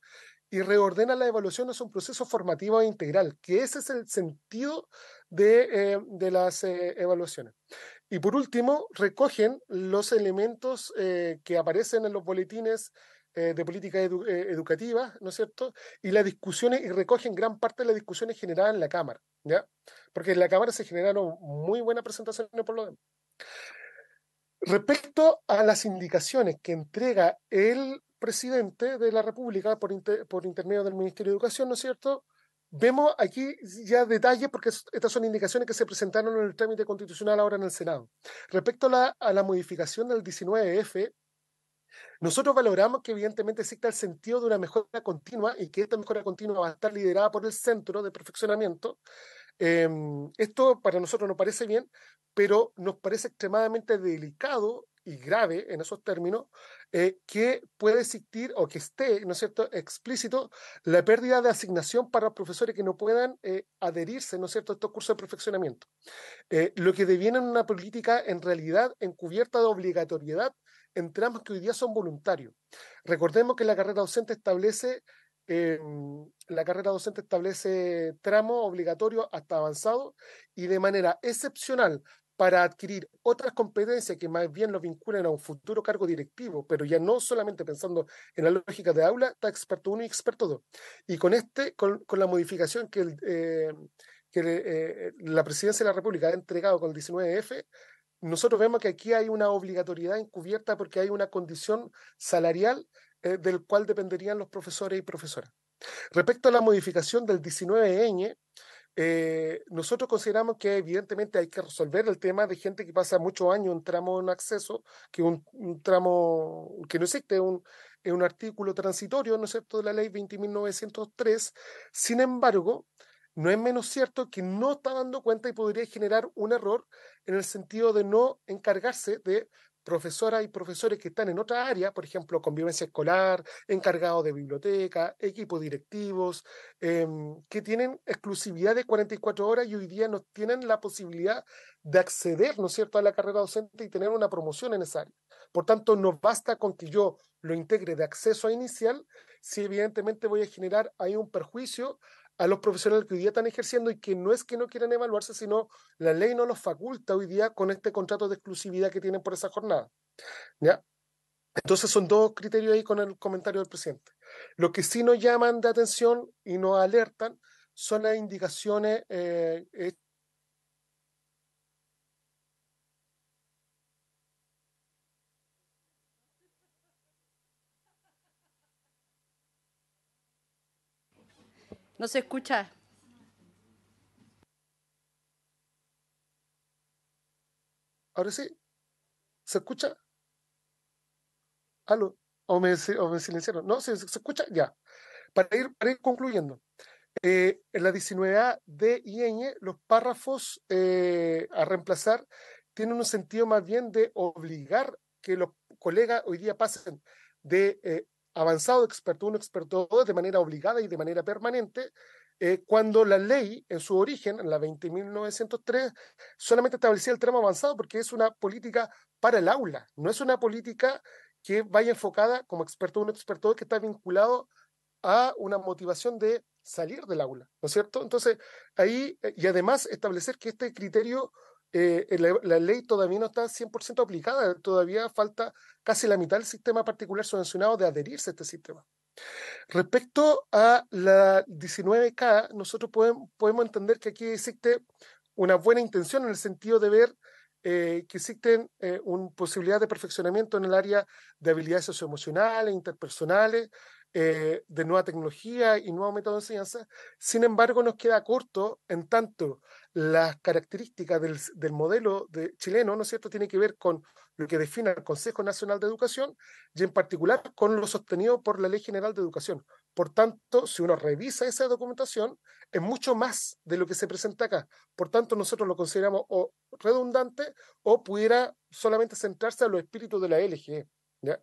K: y reordena la evaluación es un proceso formativo e integral, que ese es el sentido de, eh, las eh, evaluaciones. Y por último, recogen los elementos eh, que aparecen en los boletines de política educativa, ¿no es cierto? Y las discusiones, y recogen gran parte de las discusiones generadas en la Cámara, ¿ya? Porque en la Cámara se generaron muy buenas presentaciones por lo demás. Respecto a las indicaciones que entrega el presidente de la República por, intermedio del Ministerio de Educación, ¿no es cierto? Vemos aquí ya detalles, porque estas son indicaciones que se presentaron en el trámite constitucional ahora en el Senado. Respecto a la, modificación del 19F, nosotros valoramos que evidentemente existe el sentido de una mejora continua y que esta mejora continua va a estar liderada por el Centro de Perfeccionamiento. Em, esto para nosotros nos parece bien, pero nos parece extremadamente delicado y grave en esos términos, eh, que puede existir o que esté, ¿no es cierto?, explícito la pérdida de asignación para profesores que no puedan eh, adherirse, ¿no es cierto?, a estos cursos de perfeccionamiento. Eh, lo que deviene en una política en realidad encubierta de obligatoriedad en tramos que hoy día son voluntarios. Recordemos que la carrera docente establece em, la carrera docente establece tramo obligatorio hasta avanzado y de manera excepcional para adquirir otras competencias que más bien los vinculen a un futuro cargo directivo, pero ya no solamente pensando en la lógica de aula, está experto uno y experto dos. Y con este, con, la modificación que, eh, eh, eh, la presidencia de la República ha entregado con el 19F, nosotros vemos que aquí hay una obligatoriedad encubierta porque hay una condición salarial del cual dependerían los profesores y profesoras. Respecto a la modificación del 19 e eh, nosotros consideramos que evidentemente hay que resolver el tema de gente que pasa muchos años un tramo en acceso, que un, un tramo que no existe, un, un artículo transitorio, ¿no es cierto?, de la ley 20.903. Sin embargo, no es menos cierto que no está dando cuenta y podría generar un error en el sentido de no encargarse de profesoras y profesores que están en otra área, por ejemplo, convivencia escolar, encargados de biblioteca, equipos directivos, em, que tienen exclusividad de 44 horas y hoy día no tienen la posibilidad de acceder, ¿no es cierto?, a la carrera docente y tener una promoción en esa área. Por tanto, no basta con que yo lo integre de acceso a inicial, si evidentemente voy a generar ahí un perjuicio a los profesionales que hoy día están ejerciendo y que no es que no quieran evaluarse, sino la ley no los faculta hoy día con este contrato de exclusividad que tienen por esa jornada. ¿Ya? Entonces son dos criterios ahí con el comentario del presidente. Lo que sí nos llaman de atención y nos alertan son las indicaciones eh,
D: No se escucha.
K: Ahora sí. ¿Se escucha? ¿Aló? ¿O me, silenciaron? No, ¿se, escucha? Ya. Para ir, concluyendo. Eh, en la 19A de IN, los párrafos eh, a reemplazar tienen un sentido más bien de obligar que los colegas hoy día pasen de eh, avanzado, experto 1, experto 2, de manera obligada y de manera permanente, eh, cuando la ley en su origen, en la 20.903, solamente establecía el tramo avanzado porque es una política para el aula, no es una política que vaya enfocada como experto uno experto experto que está vinculado a una motivación de salir del aula, ¿no es cierto? Entonces, ahí, eh, y además establecer que este criterio eh, eh, la, ley todavía no está 100% aplicada, todavía falta casi la mitad del sistema particular subvencionado de adherirse a este sistema. Respecto a la 19K, nosotros podemos, podemos entender que aquí existe una buena intención en el sentido de ver eh, que existen una posibilidad de perfeccionamiento en el área de habilidades socioemocionales, interpersonales, eh, de nueva tecnología y nuevo método de enseñanza. Sin embargo, nos queda corto en tanto las características del, modelo chileno, ¿no es cierto?, tiene que ver con lo que define el Consejo Nacional de Educación y en particular con lo sostenido por la Ley General de Educación. Por tanto, si uno revisa esa documentación, es mucho más de lo que se presenta acá. Por tanto, nosotros lo consideramos o redundante o pudiera solamente centrarse a los espíritus de la LGE. ¿ya?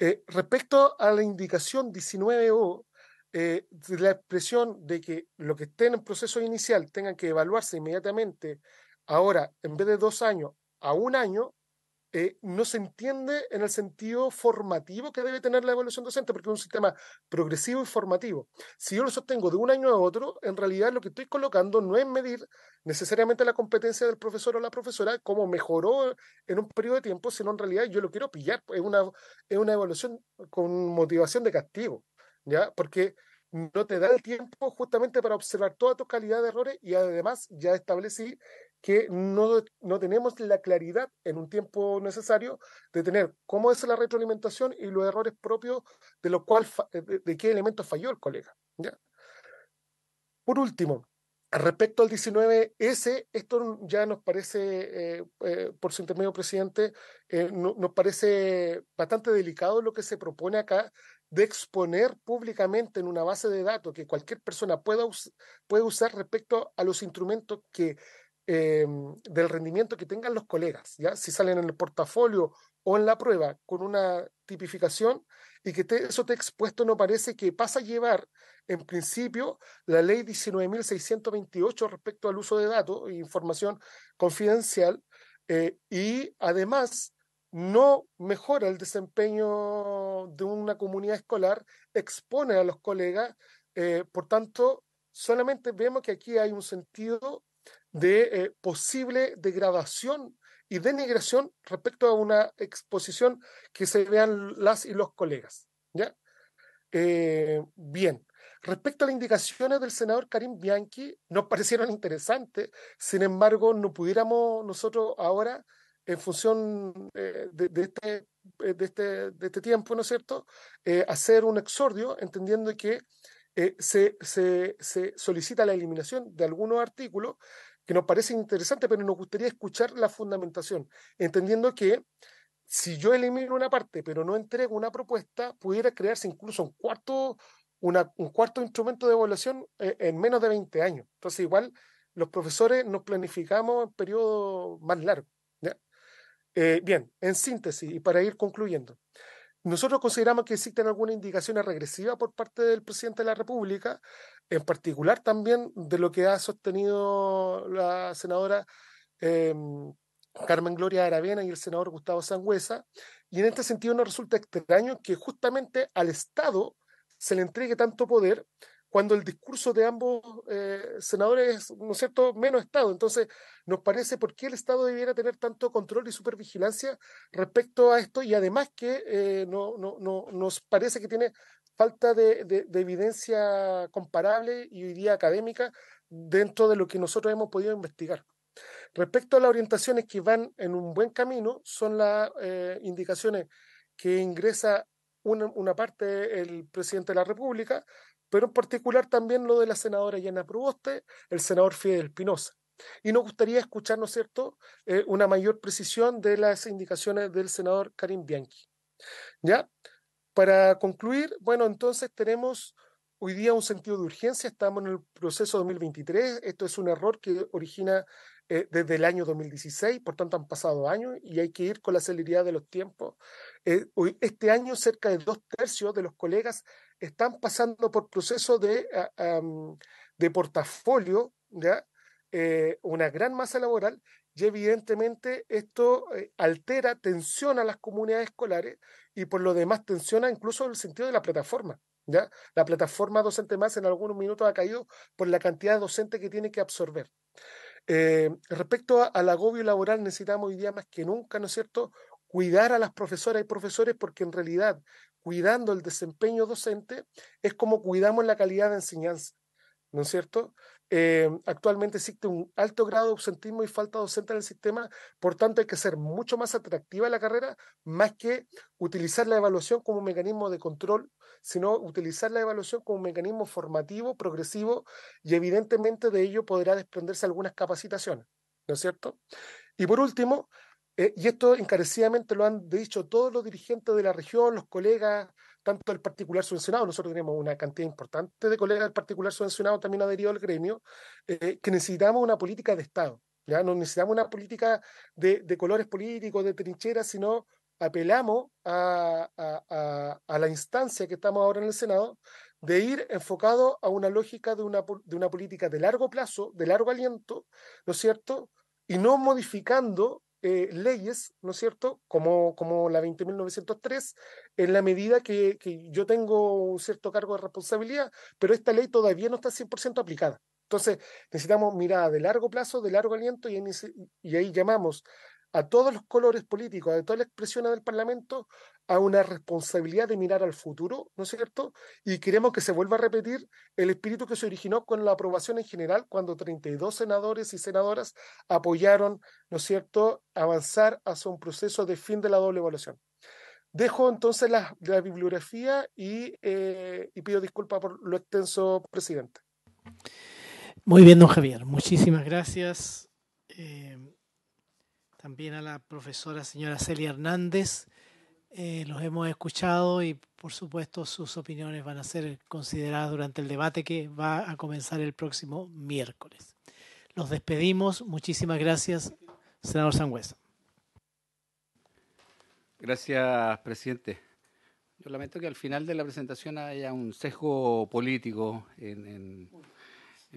K: Eh, respecto a la indicación 19O, eh, de la expresión de que lo que estén en proceso inicial tengan que evaluarse inmediatamente, ahora, en vez de dos años, a un año, eh, no se entiende en el sentido formativo que debe tener la evaluación docente, porque es un sistema progresivo y formativo. Si yo lo sostengo de un año a otro, en realidad lo que estoy colocando no es medir necesariamente la competencia del profesor o la profesora, cómo mejoró en un periodo de tiempo, sino en realidad yo lo quiero pillar. Es una, es una evaluación con motivación de castigo, ¿ya? Porque no te da el tiempo justamente para observar toda tu calidad de errores y además ya establecí que no, no tenemos la claridad en un tiempo necesario de tener cómo es la retroalimentación y los errores propios de lo cual eh, de, qué elemento falló el colega. Por último, respecto al 19S, esto ya nos parece, eh, eh, por su intermedio presidente, nos parece bastante delicado lo que se propone acá de exponer públicamente en una base de datos que cualquier persona pueda puede usar respecto a los instrumentos que Em, del rendimiento que tengan los colegas, ¿ya? si salen en el portafolio o en la prueba con una tipificación y que eso te expuesto no parece que pasa a llevar en principio la ley 19.628 respecto al uso de datos e información confidencial eh, y además no mejora el desempeño de una comunidad escolar, expone a los colegas, eh, por tanto, solamente vemos que aquí hay un sentido de eh, posible degradación y denigración respecto a una exposición que se vean las y los colegas. ¿ya? Eh, bien, respecto a las indicaciones del senador Karim Bianchi, nos parecieron interesantes, sin embargo, no pudiéramos nosotros ahora, en función eh, de, este, de, este, de, este, tiempo, ¿no es cierto?, hacer un exordio, entendiendo que eh, se, se, solicita la eliminación de algunos artículos que nos parece interesante pero nos gustaría escuchar la fundamentación, entendiendo que si yo elimino una parte, pero no entrego una propuesta, pudiera crearse incluso un cuarto, un cuarto instrumento de evaluación eh, en menos de 20 años. Entonces, igual los profesores nos planificamos en periodo más largo. Eh, bien, en síntesis, y para ir concluyendo, nosotros consideramos que existen algunas indicaciones regresivas por parte del presidente de la República, en particular también de lo que ha sostenido la senadora em, Carmen Gloria Aravena y el senador Gustavo Sangüesa. Y en este sentido nos resulta extraño que justamente al Estado se le entregue tanto poder cuando el discurso de ambos eh, senadores es, ¿no cierto?, menos Estado. Entonces, nos parece por qué el Estado debiera tener tanto control y supervigilancia respecto a esto y además que eh, no, no, no, nos parece que tiene falta de, evidencia comparable y hoy día académica dentro de lo que nosotros hemos podido investigar. Respecto a las orientaciones que van en un buen camino, son las eh, indicaciones que ingresa una, una, parte el presidente de la República, pero en particular también lo de la senadora Yana Proboste, el senador Fidel Espinosa. Y nos gustaría escuchar, ¿no es cierto?, eh, una mayor precisión de las indicaciones del senador Karim Bianchi. ¿Ya? Para concluir, bueno, entonces tenemos hoy día un sentido de urgencia, estamos en el proceso 2023, esto es un error que origina eh, desde el año 2016, por tanto han pasado años y hay que ir con la celeridad de los tiempos. Eh, hoy, este año cerca de dos tercios de los colegas están pasando por proceso de, ah, de portafolio, ¿ya? Eh, una gran masa laboral y evidentemente esto altera, tensiona las comunidades escolares y por lo demás tensiona incluso el sentido de la plataforma. ¿ya? La plataforma docente más en algunos minutos ha caído por la cantidad de docentes que tiene que absorber. Eh, respecto al agobio laboral, necesitamos hoy día más que nunca, ¿no es cierto?, cuidar a las profesoras y profesores porque en realidad cuidando el desempeño docente es como cuidamos la calidad de enseñanza, ¿no es cierto? Eh, actualmente existe un alto grado de ausentismo y falta docente en el sistema, por tanto hay que ser mucho más atractiva la carrera, más que utilizar la evaluación como un mecanismo de control, sino utilizar la evaluación como un mecanismo formativo, progresivo, y evidentemente de ello podrá desprenderse algunas capacitaciones, ¿no es cierto? Y por último, eh, y esto encarecidamente lo han dicho todos los dirigentes de la región, los colegas, tanto el particular subvencionado, nosotros tenemos una cantidad importante de colegas del particular subvencionado también adherido al gremio, eh, que necesitamos una política de Estado. Ya no necesitamos una política de, colores políticos, de trincheras, sino apelamos a, la instancia que estamos ahora en el Senado de ir enfocado a una lógica de una, de una política de largo plazo, de largo aliento, ¿no es cierto? Y no modificando eh, leyes, ¿no es cierto?, como, como la 20.903, en la medida que, que, yo tengo un cierto cargo de responsabilidad, pero esta ley todavía no está 100% aplicada. Entonces, necesitamos mirada de largo plazo, de largo aliento, y ahí llamamos a todos los colores políticos, a todas las expresiones del Parlamento, a una responsabilidad de mirar al futuro, ¿no es cierto? Y queremos que se vuelva a repetir el espíritu que se originó con la aprobación en general, cuando 32 senadores y senadoras apoyaron, ¿no es cierto?, avanzar hacia un proceso de fin de la doble evaluación. Dejo entonces la, bibliografía eh, y, pido disculpas por lo extenso, presidente.
B: Muy bien, don Javier. Muchísimas
K: gracias. Eh,
B: también a la profesora señora Celia Hernández. Eh, los hemos escuchado y por supuesto sus opiniones van a ser consideradas durante el debate que va a comenzar el próximo miércoles. Los despedimos. Muchísimas gracias, senador Sangüesa.
J: Gracias, presidente. Yo lamento que al final de la presentación haya un sesgo político en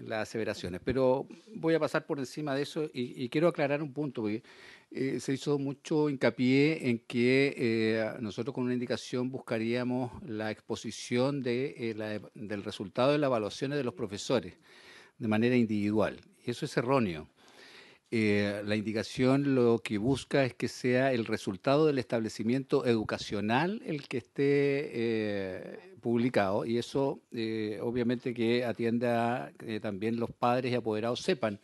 J: las aseveraciones. Pero voy a pasar por encima de eso y, quiero aclarar un punto, porque eh, se hizo mucho hincapié en que eh, nosotros con una indicación buscaríamos la exposición de, eh, del resultado de las evaluaciones de los profesores de manera individual. Y eso es erróneo. la indicación lo que busca es que sea el resultado del establecimiento educacional el que esté publicado y eso eh, obviamente que atienda también los padres y apoderados sepan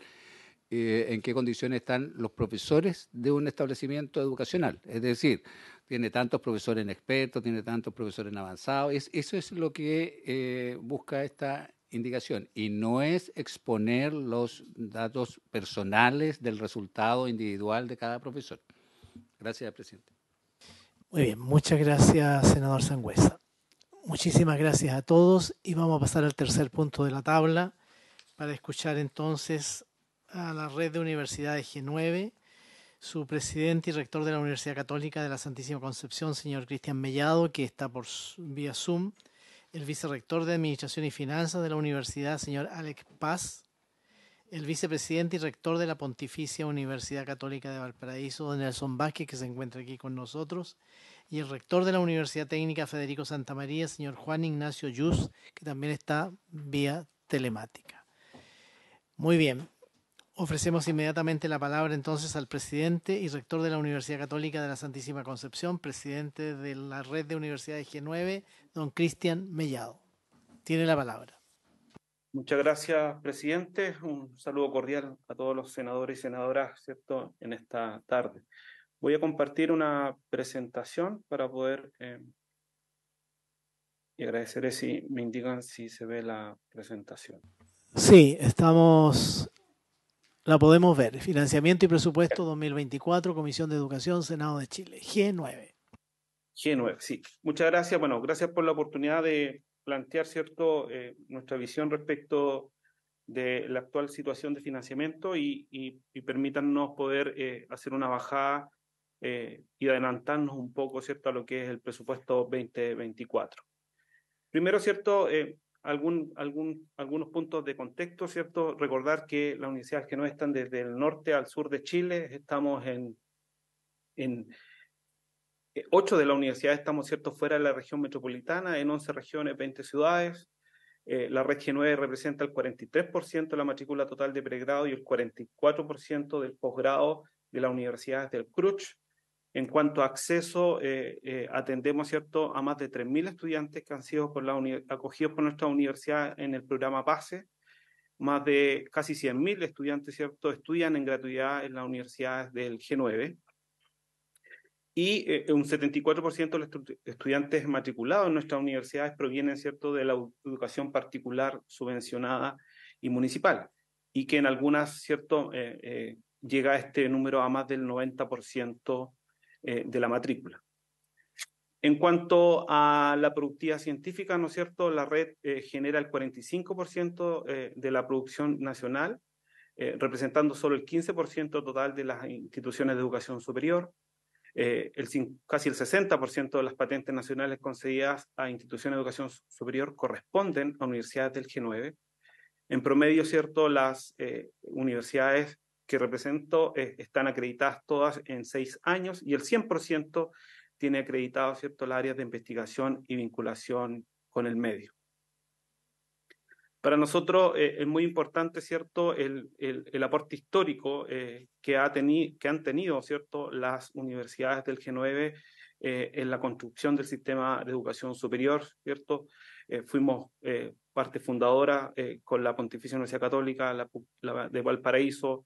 J: eh, en qué condiciones están los profesores de un establecimiento educacional. Es decir, tiene tantos profesores en expertos, tiene tantos profesores en avanzados. eso es lo que eh, busca esta indicación y no es exponer los datos personales del resultado individual de cada profesor. Gracias, presidente.
B: Muy bien, muchas gracias, senador Sangüesa. Muchísimas gracias a todos y vamos a pasar al tercer punto de la tabla para escuchar entonces a la red de universidades G9, su presidente y rector de la Universidad Católica de la Santísima Concepción, señor Cristian Mellado, que está por vía Zoom, el vicerrector de Administración y Finanzas de la Universidad, señor Alex Paz, el vicepresidente y rector de la Pontificia Universidad Católica de Valparaíso, don Nelson Vázquez, que se encuentra aquí con nosotros, y el rector de la Universidad Técnica Federico Santa María, señor Juan Ignacio Yus, que también está vía telemática. Muy bien, ofrecemos inmediatamente la palabra entonces al presidente y rector de la Universidad Católica de la Santísima Concepción, presidente de la Red de Universidades G9, don Cristian Mellado. Tiene la palabra.
H: Muchas gracias, presidente. Un saludo cordial a todos los senadores y senadoras, ¿cierto?, en esta tarde. Voy a compartir una presentación para poder... Eh, y agradeceré si me indican si se ve la presentación.
K: Sí,
B: estamos... La podemos ver. Financiamiento y presupuesto 2024, Comisión de Educación, Senado de Chile,
H: G9. G9, sí. Muchas gracias. Bueno, gracias por la oportunidad de plantear, ¿cierto?, eh, nuestra visión respecto de la actual situación de financiamiento y, y, poder eh, hacer una bajada eh, y adelantarnos un poco, ¿cierto?, a lo que es el presupuesto 2024. Primero, ¿cierto?, eh, algún, algún, algunos puntos de contexto, ¿cierto? Recordar que las universidades que no están desde el norte al sur de Chile, estamos en, en eh, ocho de las universidades estamos, ¿cierto?, fuera de la región metropolitana, en 11 regiones, 20 ciudades. la región 9 representa el 43% de la matrícula total de pregrado y el 44% del posgrado de las universidades del CRUCH. En cuanto a acceso, eh, eh, atendemos ¿cierto? a más de 3.000 estudiantes que han sido por acogidos por nuestra universidad en el programa PASE. Más de casi 100.000 estudiantes ¿cierto? estudian en gratuidad en las universidades del G9. Y eh, un 74% de los estudiantes matriculados en nuestras universidades provienen ¿cierto? de la educación particular, subvencionada y municipal. Y que en algunas ¿cierto? llega este número a más del 90% eh, de la matrícula. En cuanto a la productividad científica, ¿no es cierto? La red eh, genera el 45% eh, de la producción nacional, eh, representando solo el 15% total de las instituciones de educación superior. El, casi el 60% de las patentes nacionales concedidas a instituciones de educación superior corresponden a universidades del G9. En promedio, ¿cierto? Las universidades que represento eh, están acreditadas todas en seis años y el 100% tiene acreditado ¿cierto? las áreas de investigación y vinculación con el medio. Para nosotros eh, es muy importante ¿cierto? El, el, el aporte histórico eh, que, ha que han tenido ¿cierto? las universidades del G9 en la construcción del sistema de educación superior. ¿cierto? fuimos parte fundadora con la Pontificia Universidad Católica de Valparaíso,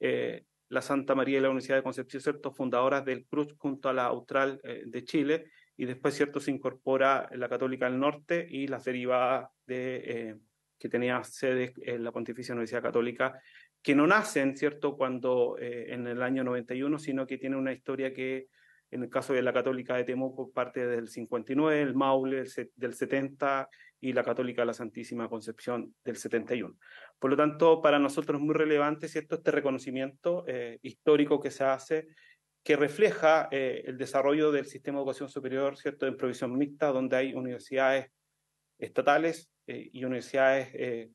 H: eh, la Santa María y la Universidad de Concepción, ¿cierto? Fundadoras del CRUZ junto a la Austral eh, de Chile, y después, ¿cierto? Se incorpora la Católica del Norte y las derivadas de, eh, que tenía sede en la Pontificia Universidad Católica, que no nacen, ¿cierto?, cuando en el año 91, sino que tiene una historia que en el caso de la Católica de Temuco, parte del 59, el Maule del 70 y la Católica de la Santísima Concepción del 71. Por lo tanto, para nosotros es muy relevante ¿cierto? este reconocimiento eh, histórico que se hace, que refleja eh, el desarrollo del sistema de educación superior ¿cierto? en provisión mixta, donde hay universidades estatales eh, y universidades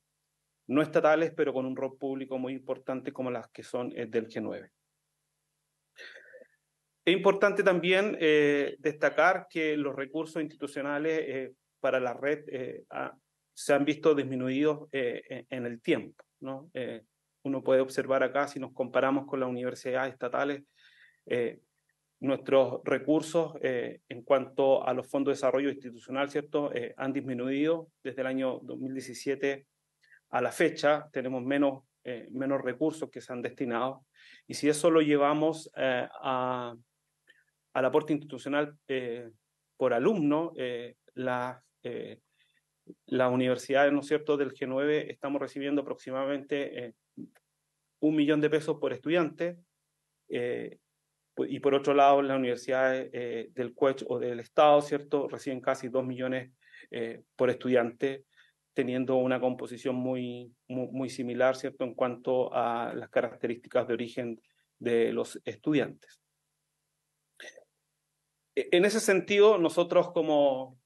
H: no estatales, pero con un rol público muy importante como las que son del G9. Es importante también destacar que los recursos institucionales para la red se han visto disminuidos eh, e, en el tiempo. ¿no? Eh, uno puede observar acá, si nos comparamos con las universidades estatales, eh, nuestros recursos en cuanto a los fondos de desarrollo institucional ¿cierto? han disminuido desde el año 2017 a la fecha. Tenemos menos, menos recursos que se han destinado. Y si eso lo llevamos a, al aporte institucional por alumno, las las universidades, ¿no es cierto?, del G9 estamos recibiendo aproximadamente eh, un millón de pesos por estudiante. Eh, y por otro lado, las universidades eh, del CUECH o del Estado, ¿cierto?, reciben casi dos millones por estudiante, teniendo una composición muy, muy, muy, similar, ¿cierto?, en cuanto a las características de origen de los estudiantes. E-, en ese sentido, nosotros como,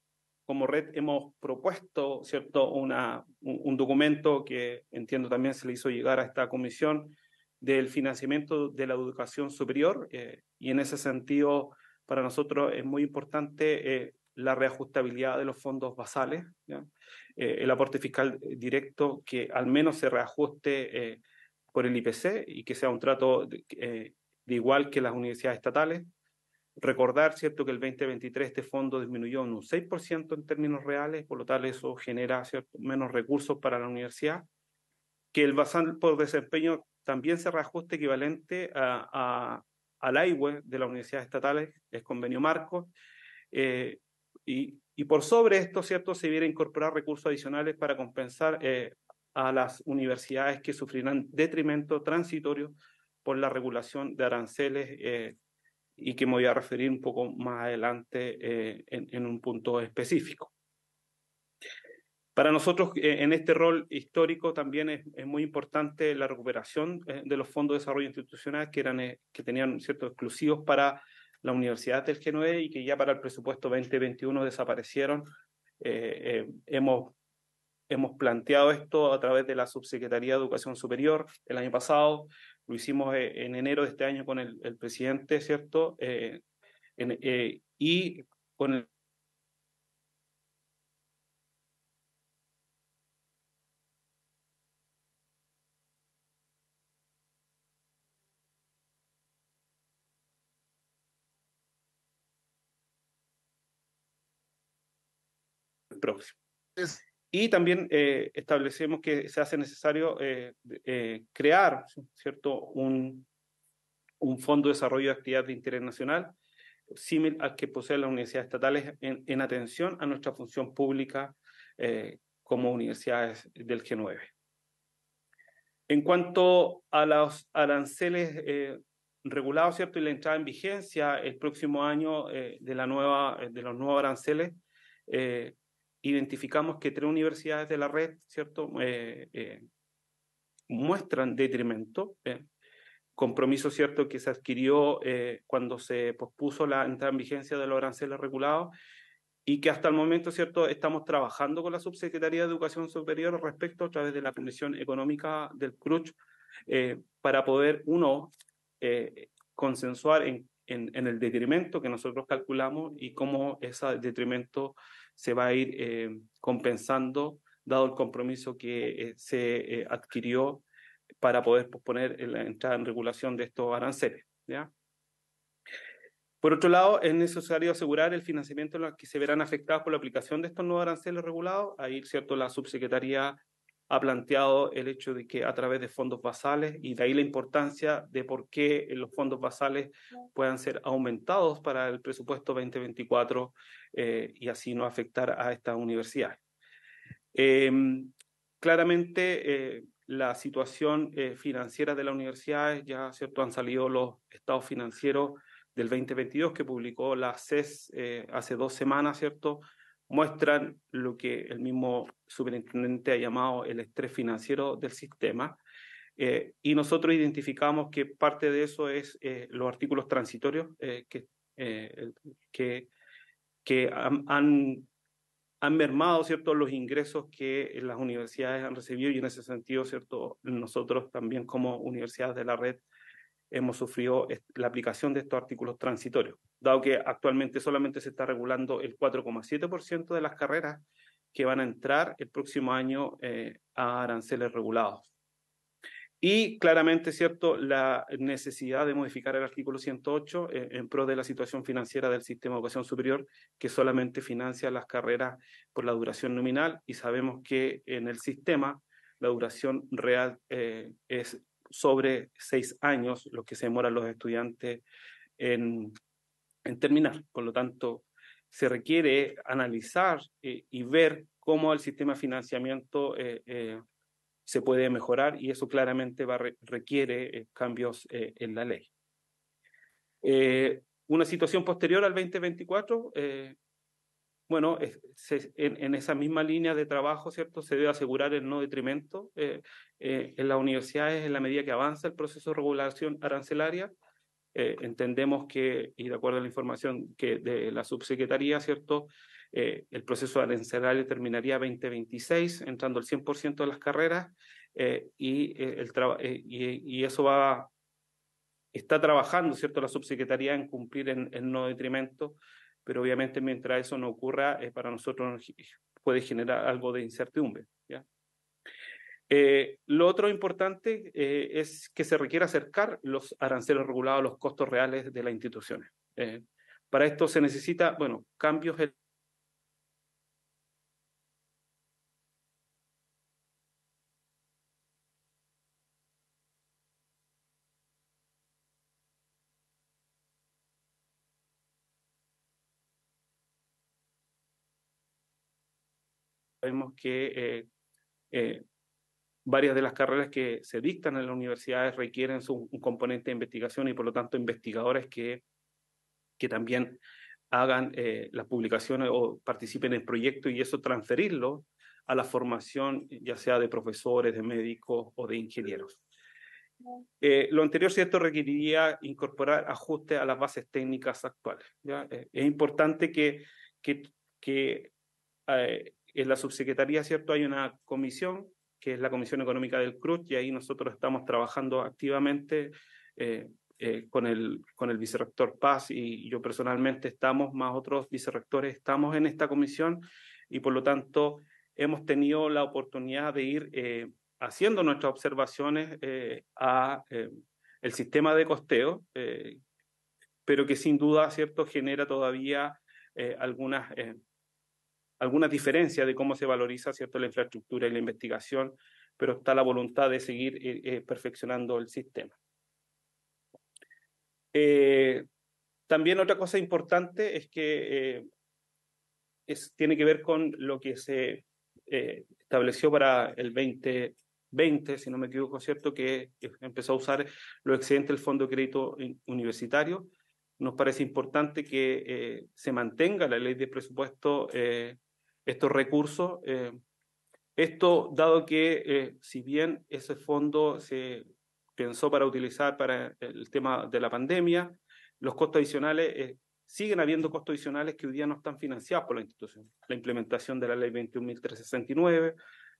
H: como red hemos propuesto ¿cierto? Una, un, documento que entiendo también se le hizo llegar a esta comisión del financiamiento de la educación superior eh, y en ese sentido para nosotros es muy importante eh, la reajustabilidad de los fondos basales, eh, el aporte fiscal directo que al menos se reajuste por el IPC y que sea un trato de igual que las universidades estatales Recordar, ¿cierto?, que el 2023 este fondo disminuyó en un 6% en términos reales, por lo tal eso genera ¿cierto? menos recursos para la universidad. Que el basal por desempeño también se reajuste equivalente al AIWE de las universidades estatales, es convenio marco. Eh, y, por sobre esto, ¿cierto?, se viene incorporar recursos adicionales para compensar eh, a las universidades que sufrirán detrimento transitorio por la regulación de aranceles eh, y que me voy a referir un poco más adelante eh, en, un punto específico. Para nosotros, eh, en este rol histórico, también es, muy importante la recuperación eh, de los fondos de desarrollo institucional que, eran, que tenían ciertos exclusivos para la Universidad del g e y que ya para el presupuesto 2021 desaparecieron. hemos, hemos planteado esto a través de la Subsecretaría de Educación Superior el año pasado lo hicimos eh, en enero de este año con el, presidente, ¿cierto? Eh, eh, y con el... próximo. Y también eh, establecemos que se hace necesario eh, eh, crear ¿cierto? Un, fondo de desarrollo de actividad de interés nacional, similar al que poseen las universidades estatales en, atención a nuestra función pública como universidades del G9. En cuanto a los aranceles regulados, ¿cierto? Y la entrada en vigencia el próximo año de, la nueva, de los nuevos aranceles, identificamos que tres universidades de la red, ¿cierto?, eh, eh muestran detrimento. ¿eh? compromiso, ¿cierto?, que se adquirió eh, cuando se pospuso la entrada en vigencia de los aranceles regulados y que hasta el momento, ¿cierto?, estamos trabajando con la Subsecretaría de Educación Superior respecto a través de la Comisión Económica del CRUCH para poder, uno, consensuar en, en, en el detrimento que nosotros calculamos y cómo ese detrimento se va a ir eh, compensando, dado el compromiso que eh, se eh, adquirió para poder posponer la entrada en regulación de estos aranceles. Por otro lado, es necesario asegurar el financiamiento en los que se verán afectados por la aplicación de estos nuevos aranceles regulados. Ahí, cierto, la subsecretaría ha planteado el hecho de que a través de fondos basales, y de ahí la importancia de por qué los fondos basales puedan ser aumentados para el presupuesto 2024 eh, y así no afectar a estas universidades. Em, claramente, eh, la situación eh, financiera de las universidades, ya cierto, han salido los estados financieros del 2022 que publicó la CES hace dos semanas, ¿cierto? muestran lo que el mismo superintendente ha llamado el estrés financiero del sistema. Eh, y nosotros identificamos que parte de eso es eh, los artículos transitorios eh, que, que, que, han, han mermado ¿cierto? los ingresos que las universidades han recibido y en ese sentido ¿cierto? nosotros también como universidades de la red hemos sufrido la aplicación de estos artículos transitorios dado que actualmente solamente se está regulando el 4,7% de las carreras que van a entrar el próximo año eh, a aranceles regulados. Y claramente, ¿cierto?, la necesidad de modificar el artículo 108 eh, en pro de la situación financiera del sistema de educación superior, que solamente financia las carreras por la duración nominal y sabemos que en el sistema la duración real eh, es sobre seis años, lo que se demoran los estudiantes en en terminar. Por lo tanto, se requiere analizar eh, y ver cómo el sistema de financiamiento eh, eh, se puede mejorar y eso claramente va, requiere cambios en la ley. una situación posterior al 2024 bueno, en, esa misma línea de trabajo, ¿cierto? Se debe asegurar el no detrimento en las universidades en la medida que avanza el proceso de regulación arancelaria. Eh, entendemos que, y de acuerdo a la información que de la subsecretaría, ¿cierto? Eh, el proceso arancelario terminaría 2026, entrando el 100% de las carreras, eh, y, el y, eso va, está trabajando, ¿cierto?, la subsecretaría en cumplir en el no detrimento, pero obviamente mientras eso no ocurra, para nosotros puede generar algo de incertidumbre. Eh, lo otro importante eh, es que se requiere acercar los aranceles regulados a los costos reales de las instituciones. Eh, para esto se necesita, bueno, cambios en Sabemos que varias de las carreras que se dictan en las universidades requieren un componente de investigación y por lo tanto investigadores que, que también hagan eh, las publicaciones o participen en proyecto y eso transferirlo a la formación ya sea de profesores, de médicos o de ingenieros. Eh, lo anterior, cierto, requeriría incorporar ajustes a las bases técnicas actuales. Eh, es importante que, que, que en la subsecretaría, cierto, hay una comisión que es la Comisión Económica del CRUZ, y ahí nosotros estamos trabajando activamente eh, eh, con, el, con el vicerrector Paz y, yo personalmente estamos, más otros vicerrectores, estamos en esta comisión y por lo tanto hemos tenido la oportunidad de ir eh, haciendo nuestras observaciones al a el sistema de costeo, pero que sin duda, ¿cierto?, genera todavía algunas algunas diferencias de cómo se valoriza cierto la infraestructura y la investigación, pero está la voluntad de seguir eh, eh, perfeccionando el sistema. Eh, también otra cosa importante es que es, tiene que ver con lo que se estableció para el 2020, si no me equivoco, ¿cierto? Que empezó a usar los excedentes del Fondo de Crédito Universitario. Nos parece importante que se mantenga la ley de presupuesto estos recursos. Eh, esto dado que, eh, si bien ese fondo se pensó para utilizar para el tema de la pandemia, los costos adicionales, eh, siguen habiendo costos adicionales que hoy día no están financiados por la institución. La implementación de la ley 21.369,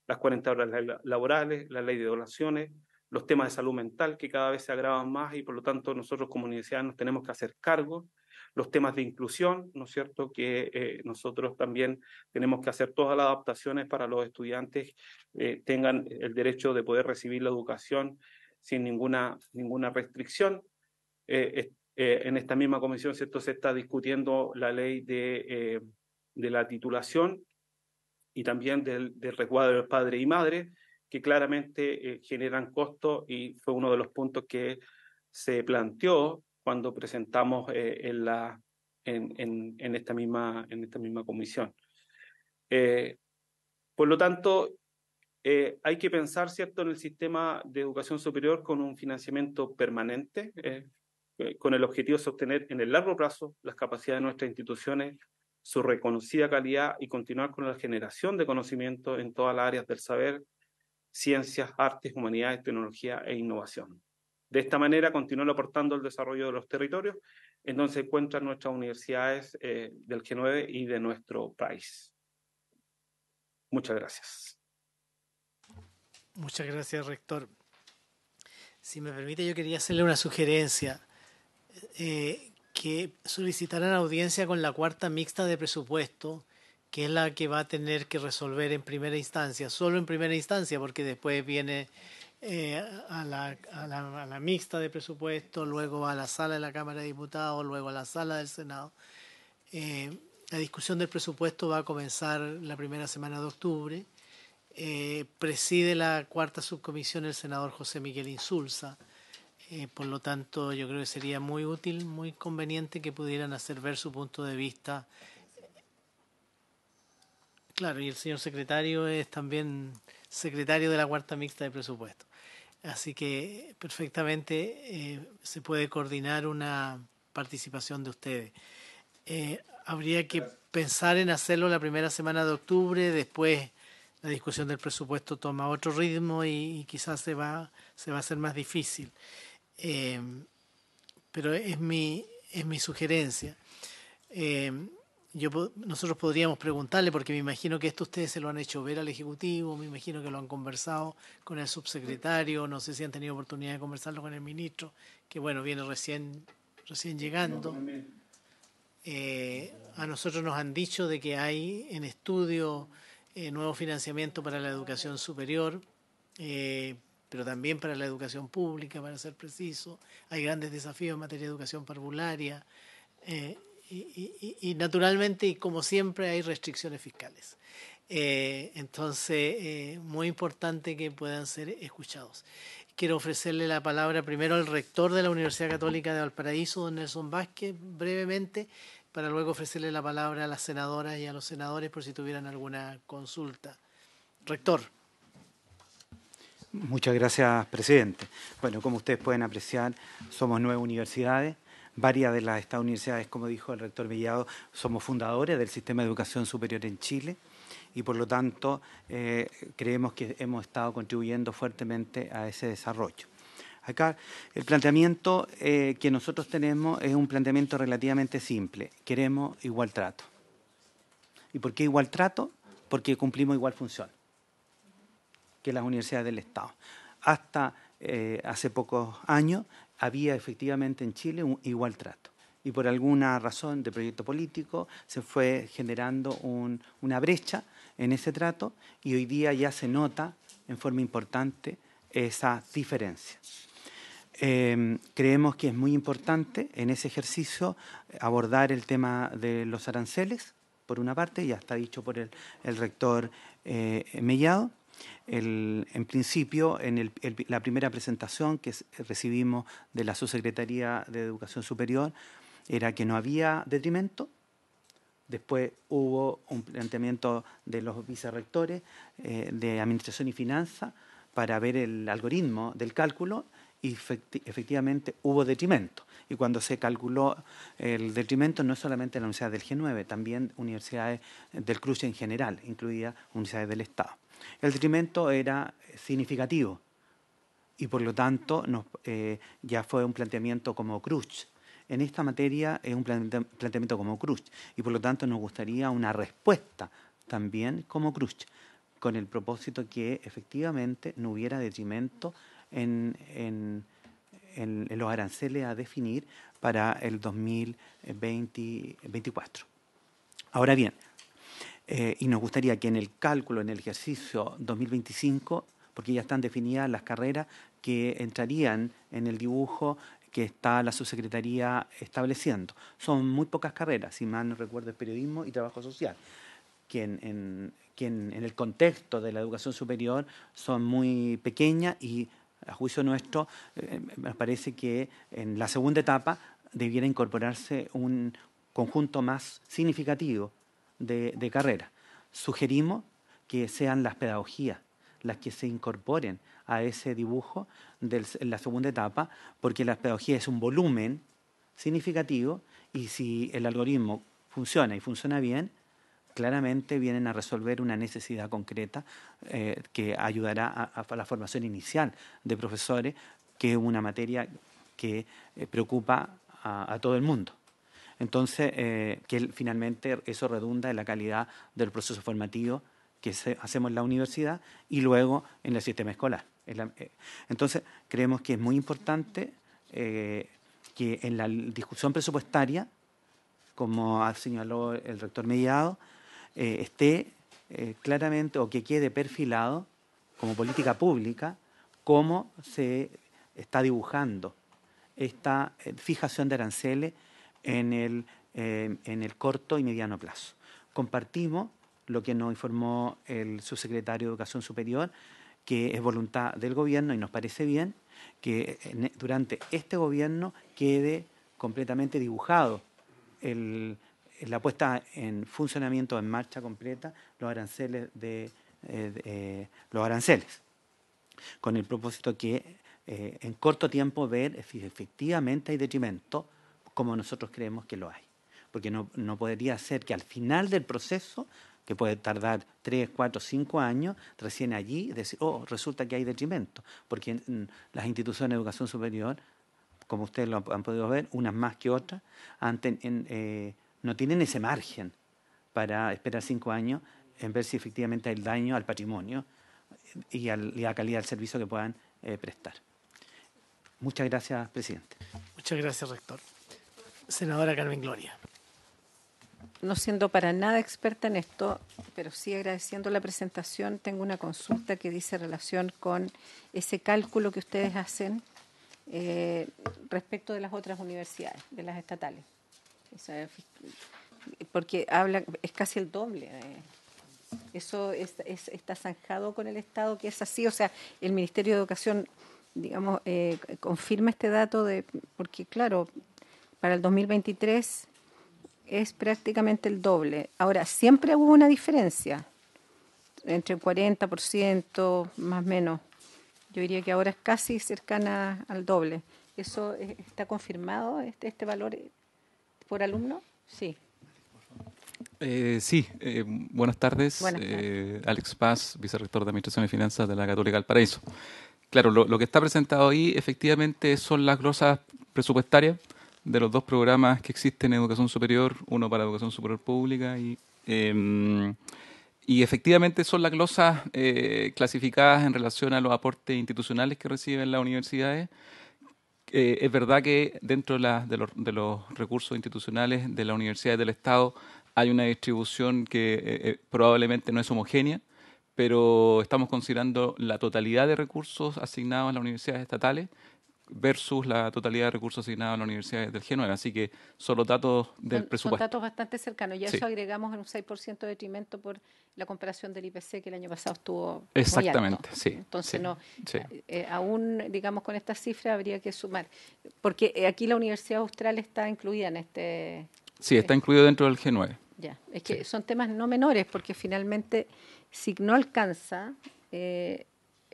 H: las 40 horas laborales, la ley de donaciones, los temas de salud mental que cada vez se agravan más y por lo tanto nosotros como universidad nos tenemos que hacer cargo los temas de inclusión, ¿no es cierto?, que eh, nosotros también tenemos que hacer todas las adaptaciones para los estudiantes eh, tengan el derecho de poder recibir la educación sin ninguna, ninguna restricción. Eh, en esta misma comisión, ¿cierto?, se está discutiendo la ley de, la titulación y también del, del resguardo de padre y madre, que claramente generan costos y fue uno de los puntos que se planteó cuando presentamos eh, en, esta misma, comisión. Eh, por lo tanto, eh, hay que pensar ¿cierto? en el sistema de educación superior con un financiamiento permanente, con el objetivo de sostener en el largo plazo las capacidades de nuestras instituciones, su reconocida calidad y continuar con la generación de conocimiento en todas las áreas del saber, ciencias, artes, humanidades, tecnología e innovación. De esta manera, continúan aportando el desarrollo de los territorios en donde se encuentran nuestras universidades eh, del G9 y de nuestro país. Muchas gracias.
B: Muchas gracias, rector. Si me permite, yo quería hacerle una sugerencia. Eh, que solicitaran audiencia con la cuarta mixta de presupuesto, que es la que va a tener que resolver en primera instancia, solo en primera instancia, porque después viene eh, a, la, mixta de presupuesto, luego a la sala de la Cámara de Diputados, luego a la sala del Senado. Eh, la discusión del presupuesto va a comenzar la primera semana de octubre. Eh, preside la cuarta subcomisión el senador José Miguel Insulza. por lo tanto, yo creo que sería muy útil, muy conveniente que pudieran hacer ver su punto de vista. Claro, y el señor secretario es también secretario de la Cuarta Mixta de Presupuesto. Así que perfectamente eh, se puede coordinar una participación de ustedes. Eh, habría que pensar en hacerlo la primera semana de octubre, después la discusión del presupuesto toma otro ritmo y, quizás se va, se va a hacer más difícil. Eh, pero es mi, es mi sugerencia yo, nosotros podríamos preguntarle, porque me imagino que esto ustedes se lo han hecho ver al Ejecutivo, me imagino que lo han conversado con el subsecretario, no sé si han tenido oportunidad de conversarlo con el ministro, que bueno, viene recién, recién llegando. Eh, a nosotros nos han dicho de que hay en estudio eh, nuevo financiamiento para la educación superior, eh, pero también para la educación pública, para ser preciso. Hay grandes desafíos en materia de educación parvularia y, naturalmente, y como siempre, hay restricciones fiscales. Eh, entonces, eh, muy importante que puedan ser escuchados. Quiero ofrecerle la palabra primero al rector de la Universidad Católica de Valparaíso, don Nelson Vázquez, brevemente, para luego ofrecerle la palabra a las senadoras y a los senadores por si tuvieran alguna consulta. Rector.
F: Muchas gracias, presidente. Bueno, como ustedes pueden apreciar, somos nueve universidades varias de las universidades, como dijo el rector Villado, somos fundadores del sistema de educación superior en Chile y por lo tanto eh, creemos que hemos estado contribuyendo fuertemente a ese desarrollo. Acá el planteamiento eh, que nosotros tenemos es un planteamiento relativamente simple. Queremos igual trato. ¿Y por qué igual trato? Porque cumplimos igual función que las universidades del Estado. Hasta eh, hace pocos años había efectivamente en Chile un igual trato. Y por alguna razón de proyecto político se fue generando una brecha en ese trato y hoy día ya se nota en forma importante esa diferencia. Em, creemos que es muy importante en ese ejercicio abordar el tema de los aranceles, por una parte, ya está dicho por el, rector eh, Mellado, en principio, en la primera presentación que eh, recibimos de la Subsecretaría de Educación Superior era que no había detrimento. Después hubo un planteamiento de los vicerrectores eh, de Administración y Finanzas para ver el algoritmo del cálculo y efectivamente hubo detrimento. Y cuando se calculó el detrimento, no solamente en la Universidad del G9, también universidades del Cruce en general, incluidas universidades del Estado el detrimento era significativo y por lo tanto eh, ya fue un planteamiento como Cruz. En esta materia es un planteamiento como Cruz y por lo tanto nos gustaría una respuesta también como Cruz, con el propósito que efectivamente no hubiera detrimento en, en los aranceles a definir para el 2024. Ahora bien, eh, y nos gustaría que en el cálculo, en el ejercicio 2025, porque ya están definidas las carreras que entrarían en el dibujo que está la subsecretaría estableciendo. Son muy pocas carreras, si mal no recuerdo, es periodismo y trabajo social, que en, el contexto de la educación superior son muy pequeñas y a juicio nuestro, nos eh, me parece que en la segunda etapa debiera incorporarse un conjunto más significativo de, carrera. Sugerimos que sean las pedagogías las que se incorporen a ese dibujo de la segunda etapa, porque la pedagogía es un volumen significativo y si el algoritmo funciona y funciona bien, claramente vienen a resolver una necesidad concreta eh, que ayudará a, la formación inicial de profesores, que es una materia que eh, preocupa a todo el mundo. Entonces, eh, que finalmente eso redunda en la calidad del proceso formativo que hacemos en la universidad y luego en el sistema escolar. Eh, entonces, creemos que es muy importante eh, que en la discusión presupuestaria, como ha señalado el rector mediado, esté claramente o que quede perfilado como política pública cómo se está dibujando esta fijación de aranceles en el, corto y mediano plazo. Compartimos lo que nos informó el subsecretario de Educación Superior, que es voluntad del gobierno y nos parece bien que durante este gobierno quede completamente dibujado la puesta en funcionamiento, en marcha completa, los aranceles de, eh, eh, los aranceles, con el propósito que eh, en corto tiempo ver si efectivamente hay detrimento como nosotros creemos que lo hay. Porque no, podría ser que al final del proceso, que puede tardar tres cuatro cinco años, recién allí decir, oh, resulta que hay detrimento, porque mm, las instituciones de educación superior, como ustedes lo han podido ver, unas más que otras, eh, no tienen ese margen para esperar cinco años en ver si efectivamente hay daño al patrimonio y, a la calidad del servicio que puedan eh, prestar. Muchas gracias, presidente.
B: Muchas gracias, rector senadora Carmen Gloria.
I: No siendo para nada experta en esto, pero sí agradeciendo la presentación, tengo una consulta que dice relación con ese cálculo que ustedes hacen eh, respecto de las otras universidades, de las estatales. porque habla, es casi el doble. eso está zanjado con el Estado, que es así. O sea, el Ministerio de Educación, digamos, eh, confirma este dato de, porque claro, para el 2023 es prácticamente el doble. Ahora, siempre hubo una diferencia entre el 40%, más o menos. Yo diría que ahora es casi cercana al doble. ¿Eso está confirmado, este, este valor por alumno? Sí.
L: Eh, sí, eh, buenas tardes. Eh, Alex Paz, vicerrector de Administración y Finanzas de la Católica del Paraíso. Claro, lo, lo que está presentado ahí efectivamente son las glosas presupuestarias de los dos programas que existen en educación superior, uno para educación superior pública y... Em, efectivamente son las glosas eh, clasificadas en relación a los aportes institucionales que reciben las universidades. Eh, es verdad que dentro de, los, de, los, recursos institucionales de las universidades del Estado hay una distribución que eh, probablemente no es homogénea, pero estamos considerando la totalidad de recursos asignados a las universidades estatales versus la totalidad de recursos asignados a la Universidad del G9. Así que solo datos del presupuesto. Son
I: datos bastante cercanos. Ya eso agregamos en un 6% de detrimento por la comparación del IPC que el año pasado estuvo Exactamente,
L: sí. Entonces, no, eh,
I: eh, aún, digamos, con esta cifra habría que sumar. Porque eh, aquí la Universidad Austral está incluida en este...
L: Sí, está incluido dentro del G9.
I: Ya, es que son temas no menores porque finalmente si no alcanza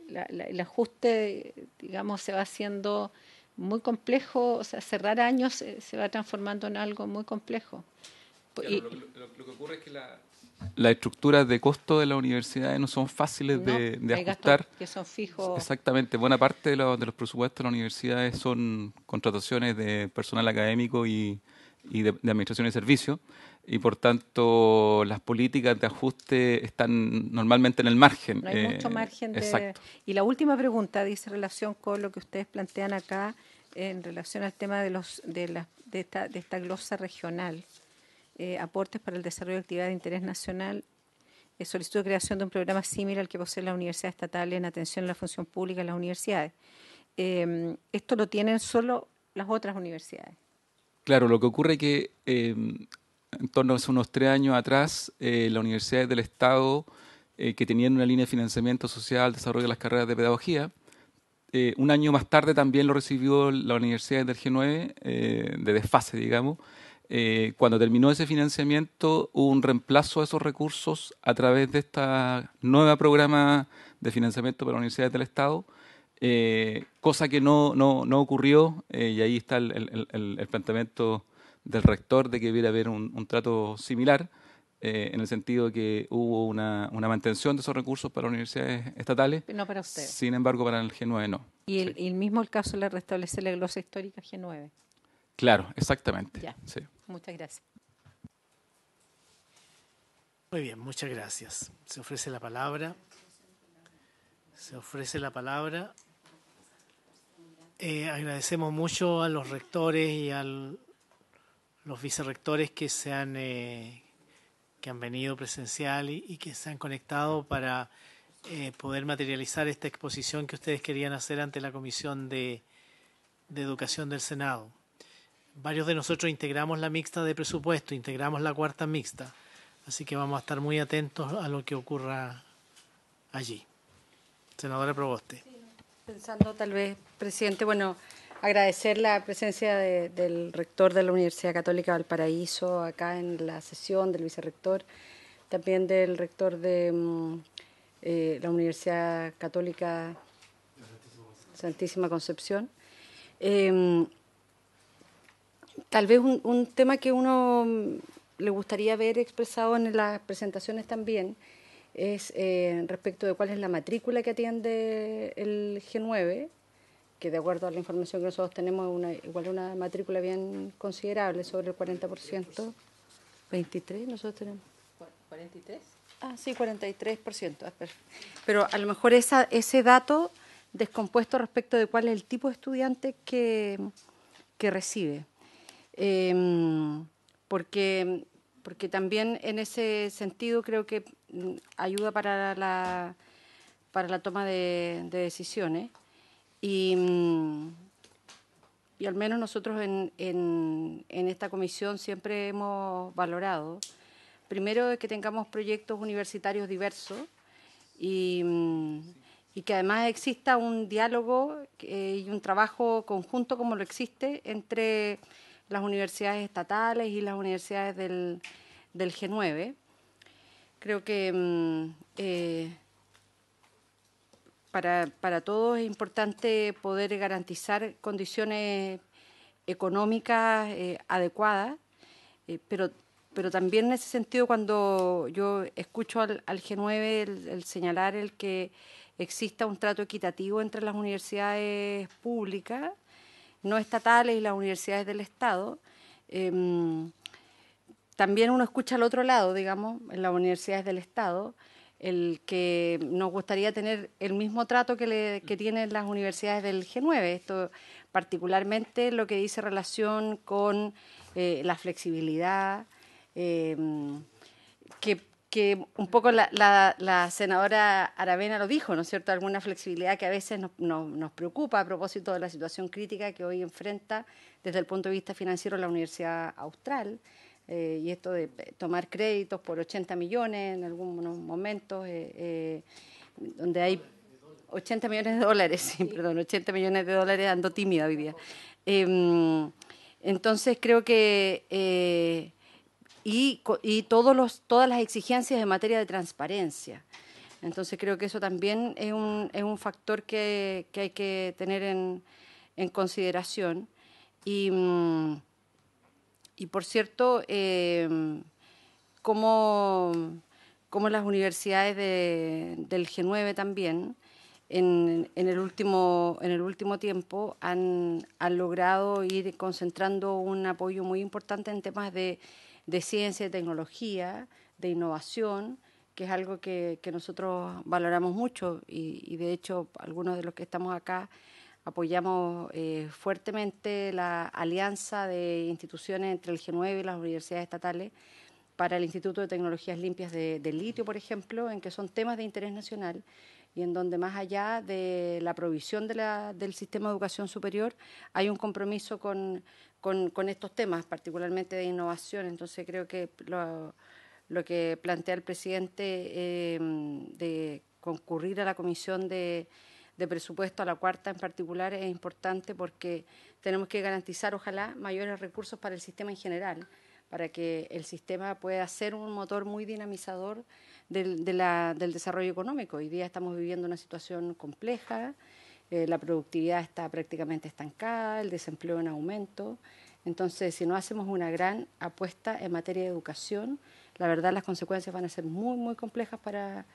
I: el ajuste, digamos, se va haciendo muy complejo, o sea, cerrar años se, va transformando en algo muy complejo.
L: lo, que ocurre es que la, las estructuras de costo de las universidades no son fáciles de, ajustar. que son fijos. Exactamente, buena parte de, los presupuestos de las universidades son contrataciones de personal académico y, de, de administración y servicios y por tanto las políticas de ajuste están normalmente en el margen. No hay mucho eh, margen de...
I: Y la última pregunta dice relación con lo que ustedes plantean acá eh, en relación al tema de, los, de, la, de, esta, de esta glosa regional, eh, aportes para el desarrollo de actividades de interés nacional, eh, solicitud creación de un programa similar al que posee la Universidad Estatal en atención a la función pública en las universidades. Em, esto lo tienen solo las otras universidades.
L: Claro, lo que ocurre es que em, en torno a unos tres años atrás, eh, la Universidad del Estado, eh, que tenía una línea de financiamiento social al desarrollo de las carreras de pedagogía, eh, un año más tarde también lo recibió la Universidad del G9, de desfase, digamos. cuando terminó ese financiamiento, hubo un reemplazo de esos recursos a través de esta nueva programa de financiamiento para la Universidad del Estado, cosa que no, no, no ocurrió, y ahí está el, el, el planteamiento del rector de que hubiera haber un, trato similar, eh, en el sentido de que hubo una, una, mantención de esos recursos para universidades estatales. No para usted. Sin embargo, para el G9 no.
I: Y el, mismo el caso le restablece la glosa histórica G9.
L: Claro, exactamente.
I: Muchas gracias.
B: Muy bien, muchas gracias. Se ofrece la palabra. Se ofrece la palabra. Eh, agradecemos mucho a los rectores y al, los vicerrectores que se han eh, que han venido presencial y, que se han conectado para eh, poder materializar esta exposición que ustedes querían hacer ante la comisión de, de educación del Senado. Varios de nosotros integramos la mixta de presupuesto, integramos la cuarta mixta, así que vamos a estar muy atentos a lo que ocurra allí. Senadora Proboste.
D: pensando tal vez, presidente, bueno agradecer la presencia del rector de la Universidad Católica Valparaíso acá en la sesión, del vicerrector, también del rector de mm, eh, la Universidad Católica Santísima Concepción. Em, tal vez un, tema que uno mm, le gustaría ver expresado en las presentaciones también es eh, respecto de cuál es la matrícula que atiende el G9 que de acuerdo a la información que nosotros tenemos, una, igual una matrícula bien considerable, sobre el 40%. 23 nosotros tenemos.
I: 43. Ah, sí,
D: 43%. Ah, Pero a lo mejor esa, ese dato descompuesto respecto de cuál es el tipo de estudiante que, que recibe. Em, porque, porque también en ese sentido creo que mm, ayuda para la, para la toma de decisiones. Mm, y, al menos nosotros en, esta comisión siempre hemos valorado, primero, que tengamos proyectos universitarios diversos y, mm, que además exista un diálogo eh, y un trabajo conjunto como lo existe entre las universidades estatales y las universidades del, G9. Creo que mm, eh, para, para todos es importante poder garantizar condiciones económicas eh, adecuadas, eh, pero, también en ese sentido cuando yo escucho al, G9 el, señalar el que exista un trato equitativo entre las universidades públicas, no estatales y las universidades del Estado, em, también uno escucha al otro lado, digamos, en las universidades del Estado, el que nos gustaría tener el mismo trato que, tienen las universidades del G9. Esto particularmente lo que dice relación con eh, la flexibilidad, em, que, un poco la, senadora Aravena lo dijo, ¿no es cierto? Alguna flexibilidad que a veces nos, nos preocupa a propósito de la situación crítica que hoy enfrenta desde el punto de vista financiero la Universidad Austral. Eh, y esto de tomar créditos por 80 millones en algunos momentos, eh, eh, donde hay 80 millones de dólares, perdón, 80 millones de dólares ando tímida hoy día. Em, entonces creo que... Y, todos los, todas las exigencias en materia de transparencia. Entonces creo que eso también es un, es un factor que, hay que tener en, consideración. Y... Mm, y por cierto, em, como, las universidades del G9 también, en, el último, tiempo han, logrado ir concentrando un apoyo muy importante en temas de, ciencia, y tecnología, de innovación, que es algo que, nosotros valoramos mucho y, de hecho algunos de los que estamos acá apoyamos eh, fuertemente la alianza de instituciones entre el G9 y las universidades estatales para el Instituto de Tecnologías Limpias de, Litio, por ejemplo, en que son temas de interés nacional y en donde más allá de la provisión del sistema de educación superior hay un compromiso con, estos temas, particularmente de innovación. Entonces creo que lo, que plantea el presidente eh, de concurrir a la comisión de de presupuesto, a la cuarta en particular, es importante porque tenemos que garantizar, ojalá, mayores recursos para el sistema en general, para que el sistema pueda ser un motor muy dinamizador del, desarrollo económico. Hoy día estamos viviendo una situación compleja, eh, la productividad está prácticamente estancada, el desempleo en aumento. Entonces, si no hacemos una gran apuesta en materia de educación, la verdad las consecuencias van a ser muy, muy complejas para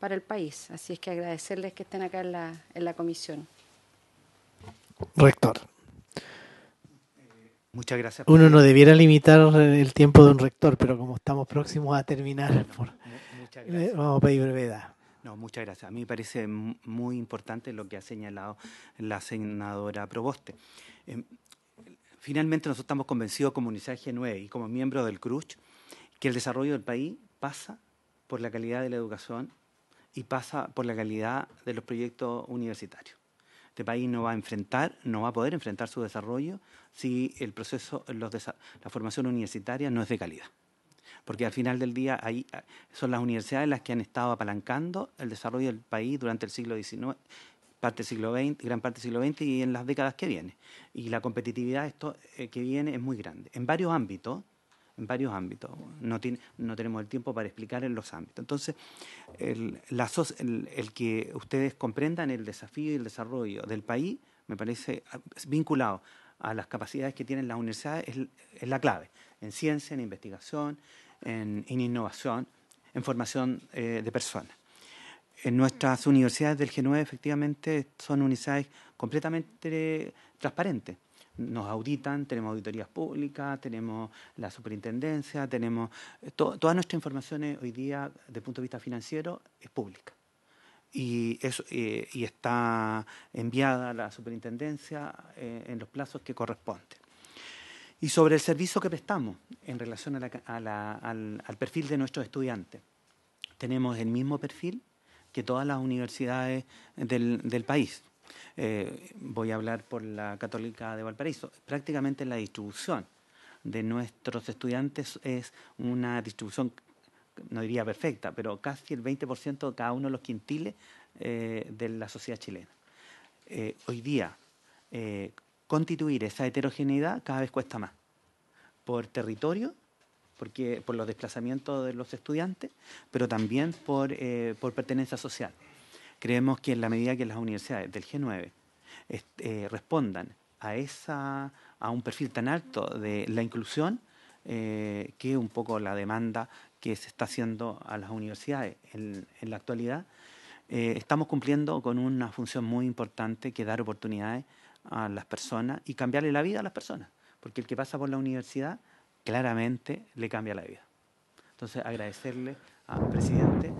D: para el país. Así es que agradecerles que estén acá en la, en la comisión.
B: Rector.
F: Eh, muchas gracias. Uno
B: no debiera limitar el tiempo de un rector, pero como estamos próximos a terminar, eh, vamos a pedir
F: brevedad. No, muchas gracias. A mí me parece muy importante lo que ha señalado la senadora Proboste. Em, finalmente nosotros estamos convencidos como UNICEF G9 y como miembros del CRUCH que el desarrollo del país pasa por la calidad de la educación y pasa por la calidad de los proyectos universitarios. Este país no va a enfrentar, no va a poder enfrentar su desarrollo si el proceso, la formación universitaria no es de calidad. Porque al final del día ah, son las universidades las que han estado apalancando el desarrollo del país durante el siglo XIX, parte del siglo XX, gran parte del siglo XX y en las décadas que vienen. Y la competitividad esto, eh, que viene es muy grande. En varios ámbitos, en varios ámbitos. No, tiene, no tenemos el tiempo para explicar en los ámbitos. Entonces, el, el, que ustedes comprendan el desafío y el desarrollo del país, me parece ah, vinculado a las capacidades que tienen las universidades, es, la clave. En ciencia, en investigación, en, innovación, en formación eh, de personas. En nuestras universidades del G9 efectivamente son universidades completamente transparentes nos auditan, tenemos auditorías públicas, tenemos la superintendencia, tenemos... Eh, toda nuestra información hoy día, desde el punto de vista financiero, es pública. Y, eso, eh, y está enviada a la superintendencia eh, en los plazos que corresponden. Y sobre el servicio que prestamos en relación al, perfil de nuestros estudiantes. Tenemos el mismo perfil que todas las universidades del, del país. Eh, voy a hablar por la Católica de Valparaíso, prácticamente la distribución de nuestros estudiantes es una distribución, no diría perfecta, pero casi el 20% de cada uno de los quintiles eh, de la sociedad chilena. Eh, hoy día, constituir esa heterogeneidad cada vez cuesta más, por territorio porque por los desplazamientos de los estudiantes, pero también por, por pertenencia social. Creemos que en la medida que las universidades del G9 eh, respondan a, esa, a un perfil tan alto de la inclusión, que eh, que un poco la demanda que se está haciendo a las universidades en, la actualidad, eh, estamos cumpliendo con una función muy importante que dar oportunidades a las personas y cambiarle la vida a las personas, porque el que pasa por la universidad claramente le cambia la vida. Entonces, agradecerle al presidente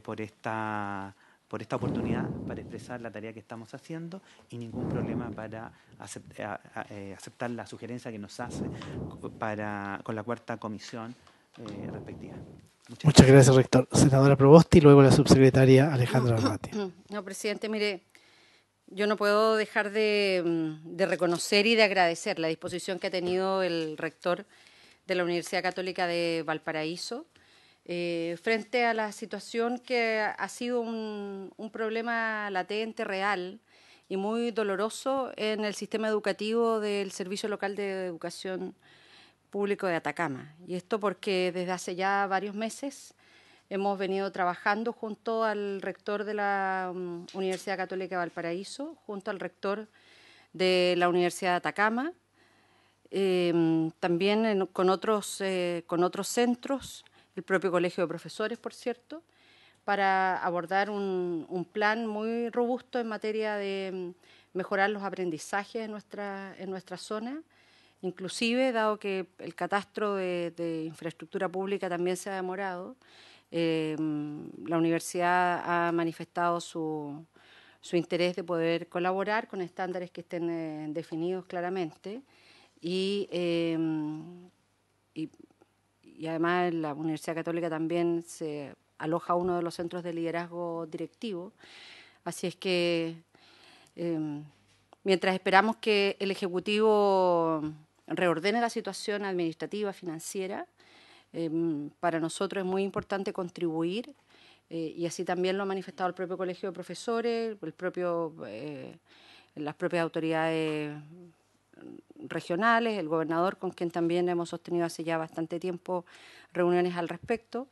F: por esta por esta oportunidad para expresar la tarea que estamos haciendo y ningún problema para eh, aceptar la sugerencia que nos hace para, con la cuarta comisión eh, respectiva.
B: Muchas, gracias, rector. Senadora Probosti y luego la subsecretaria Alejandra Armati.
D: No, presidente, mire, yo no puedo dejar de, mm, de reconocer y de agradecer la disposición que ha tenido el rector de la Universidad Católica de Valparaíso eh, frente a la situación que ha sido un, problema latente, real y muy doloroso en el sistema educativo del Servicio Local de Educación Público de Atacama. Y esto porque desde hace ya varios meses hemos venido trabajando junto al rector de la mm, Universidad Católica de Valparaíso, junto al rector de la Universidad de Atacama, eh, también eh, con otros centros el propio Colegio de Profesores, por cierto, para abordar un, plan muy robusto en materia de mm, mejorar los aprendizajes en nuestra, en nuestra zona, inclusive dado que el catastro de, infraestructura pública también se ha demorado. Eh, mm, la universidad ha manifestado su, interés de poder colaborar con estándares que estén eh, definidos claramente y, eh, mm, y y además la Universidad Católica también se aloja uno de los centros de liderazgo directivo. Así es que em, mientras esperamos que el Ejecutivo reordene la situación administrativa, financiera, em, para nosotros es muy importante contribuir, eh, y así también lo ha manifestado el propio Colegio de Profesores, el propio, eh, las propias autoridades regionales, el gobernador con quien también hemos sostenido hace ya bastante tiempo reuniones al respecto,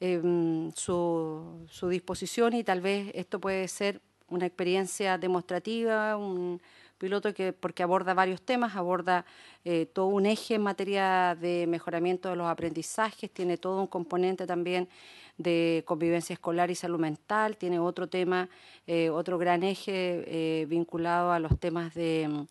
D: em, su, disposición y tal vez esto puede ser una experiencia demostrativa, un piloto que porque aborda varios temas, aborda eh, todo un eje en materia de mejoramiento de los aprendizajes, tiene todo un componente también de convivencia escolar y salud mental, tiene otro tema, eh, otro gran eje eh, vinculado a los temas de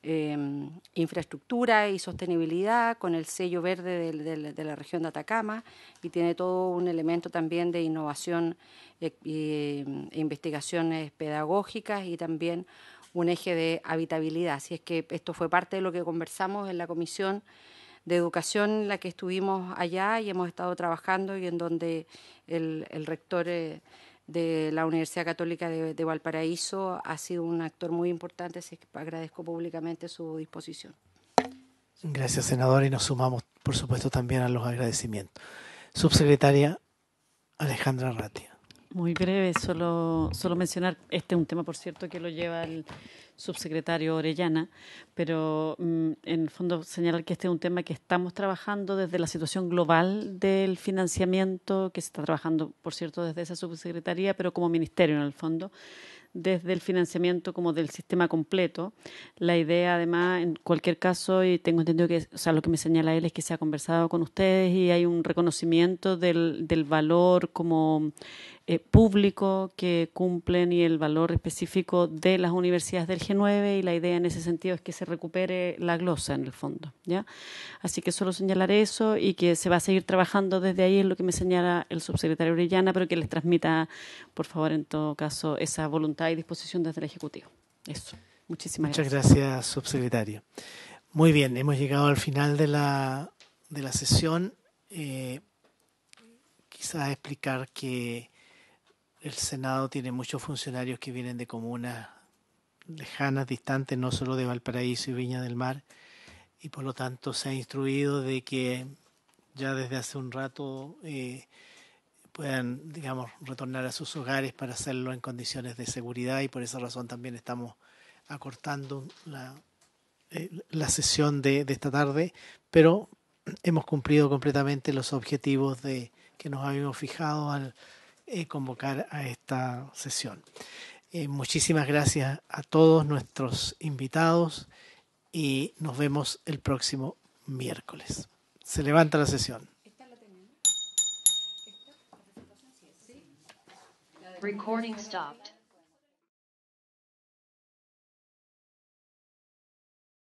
D: Em, infraestructura y sostenibilidad con el sello verde de, la región de Atacama y tiene todo un elemento también de innovación eh, em, e, investigaciones pedagógicas y también un eje de habitabilidad. Así es que esto fue parte de lo que conversamos en la comisión de educación en la que estuvimos allá y hemos estado trabajando y en donde el, rector... Eh, de la Universidad Católica de, Valparaíso ha sido un actor muy importante, así que agradezco públicamente su disposición.
B: Gracias, senador, y nos sumamos, por supuesto, también a los agradecimientos. Subsecretaria Alejandra Ratia.
G: Muy breve, solo, solo mencionar, este es un tema, por cierto, que lo lleva el subsecretario Orellana, pero mm, en el fondo señalar que este es un tema que estamos trabajando desde la situación global del financiamiento, que se está trabajando, por cierto, desde esa subsecretaría, pero como ministerio en el fondo, desde el financiamiento como del sistema completo. La idea, además, en cualquier caso, y tengo entendido que, o sea, lo que me señala él es que se ha conversado con ustedes y hay un reconocimiento del, del valor como eh, público que cumplen y el valor específico de las universidades del G9 y la idea en ese sentido es que se recupere la glosa en el fondo. ¿ya? Así que solo señalaré eso y que se va a seguir trabajando desde ahí es lo que me señala el subsecretario Orellana, pero que les transmita, por favor, en todo caso, esa voluntad y disposición desde el Ejecutivo. Eso. Muchísimas gracias.
B: subsecretario. Muy bien, hemos llegado al final de la, sesión. Eh, explicar que el Senado tiene muchos funcionarios que vienen de comunas lejanas, distantes, no solo de Valparaíso y Viña del Mar, y por lo tanto se ha instruido de que ya desde hace un rato eh, puedan, digamos, retornar a sus hogares para hacerlo en condiciones de seguridad y por esa razón también estamos acortando la, eh, sesión de, de esta tarde, pero hemos cumplido completamente los objetivos de que nos habíamos fijado al eh, convocar a esta sesión. Eh, muchísimas gracias a todos nuestros invitados y nos vemos el próximo miércoles. Se levanta la sesión.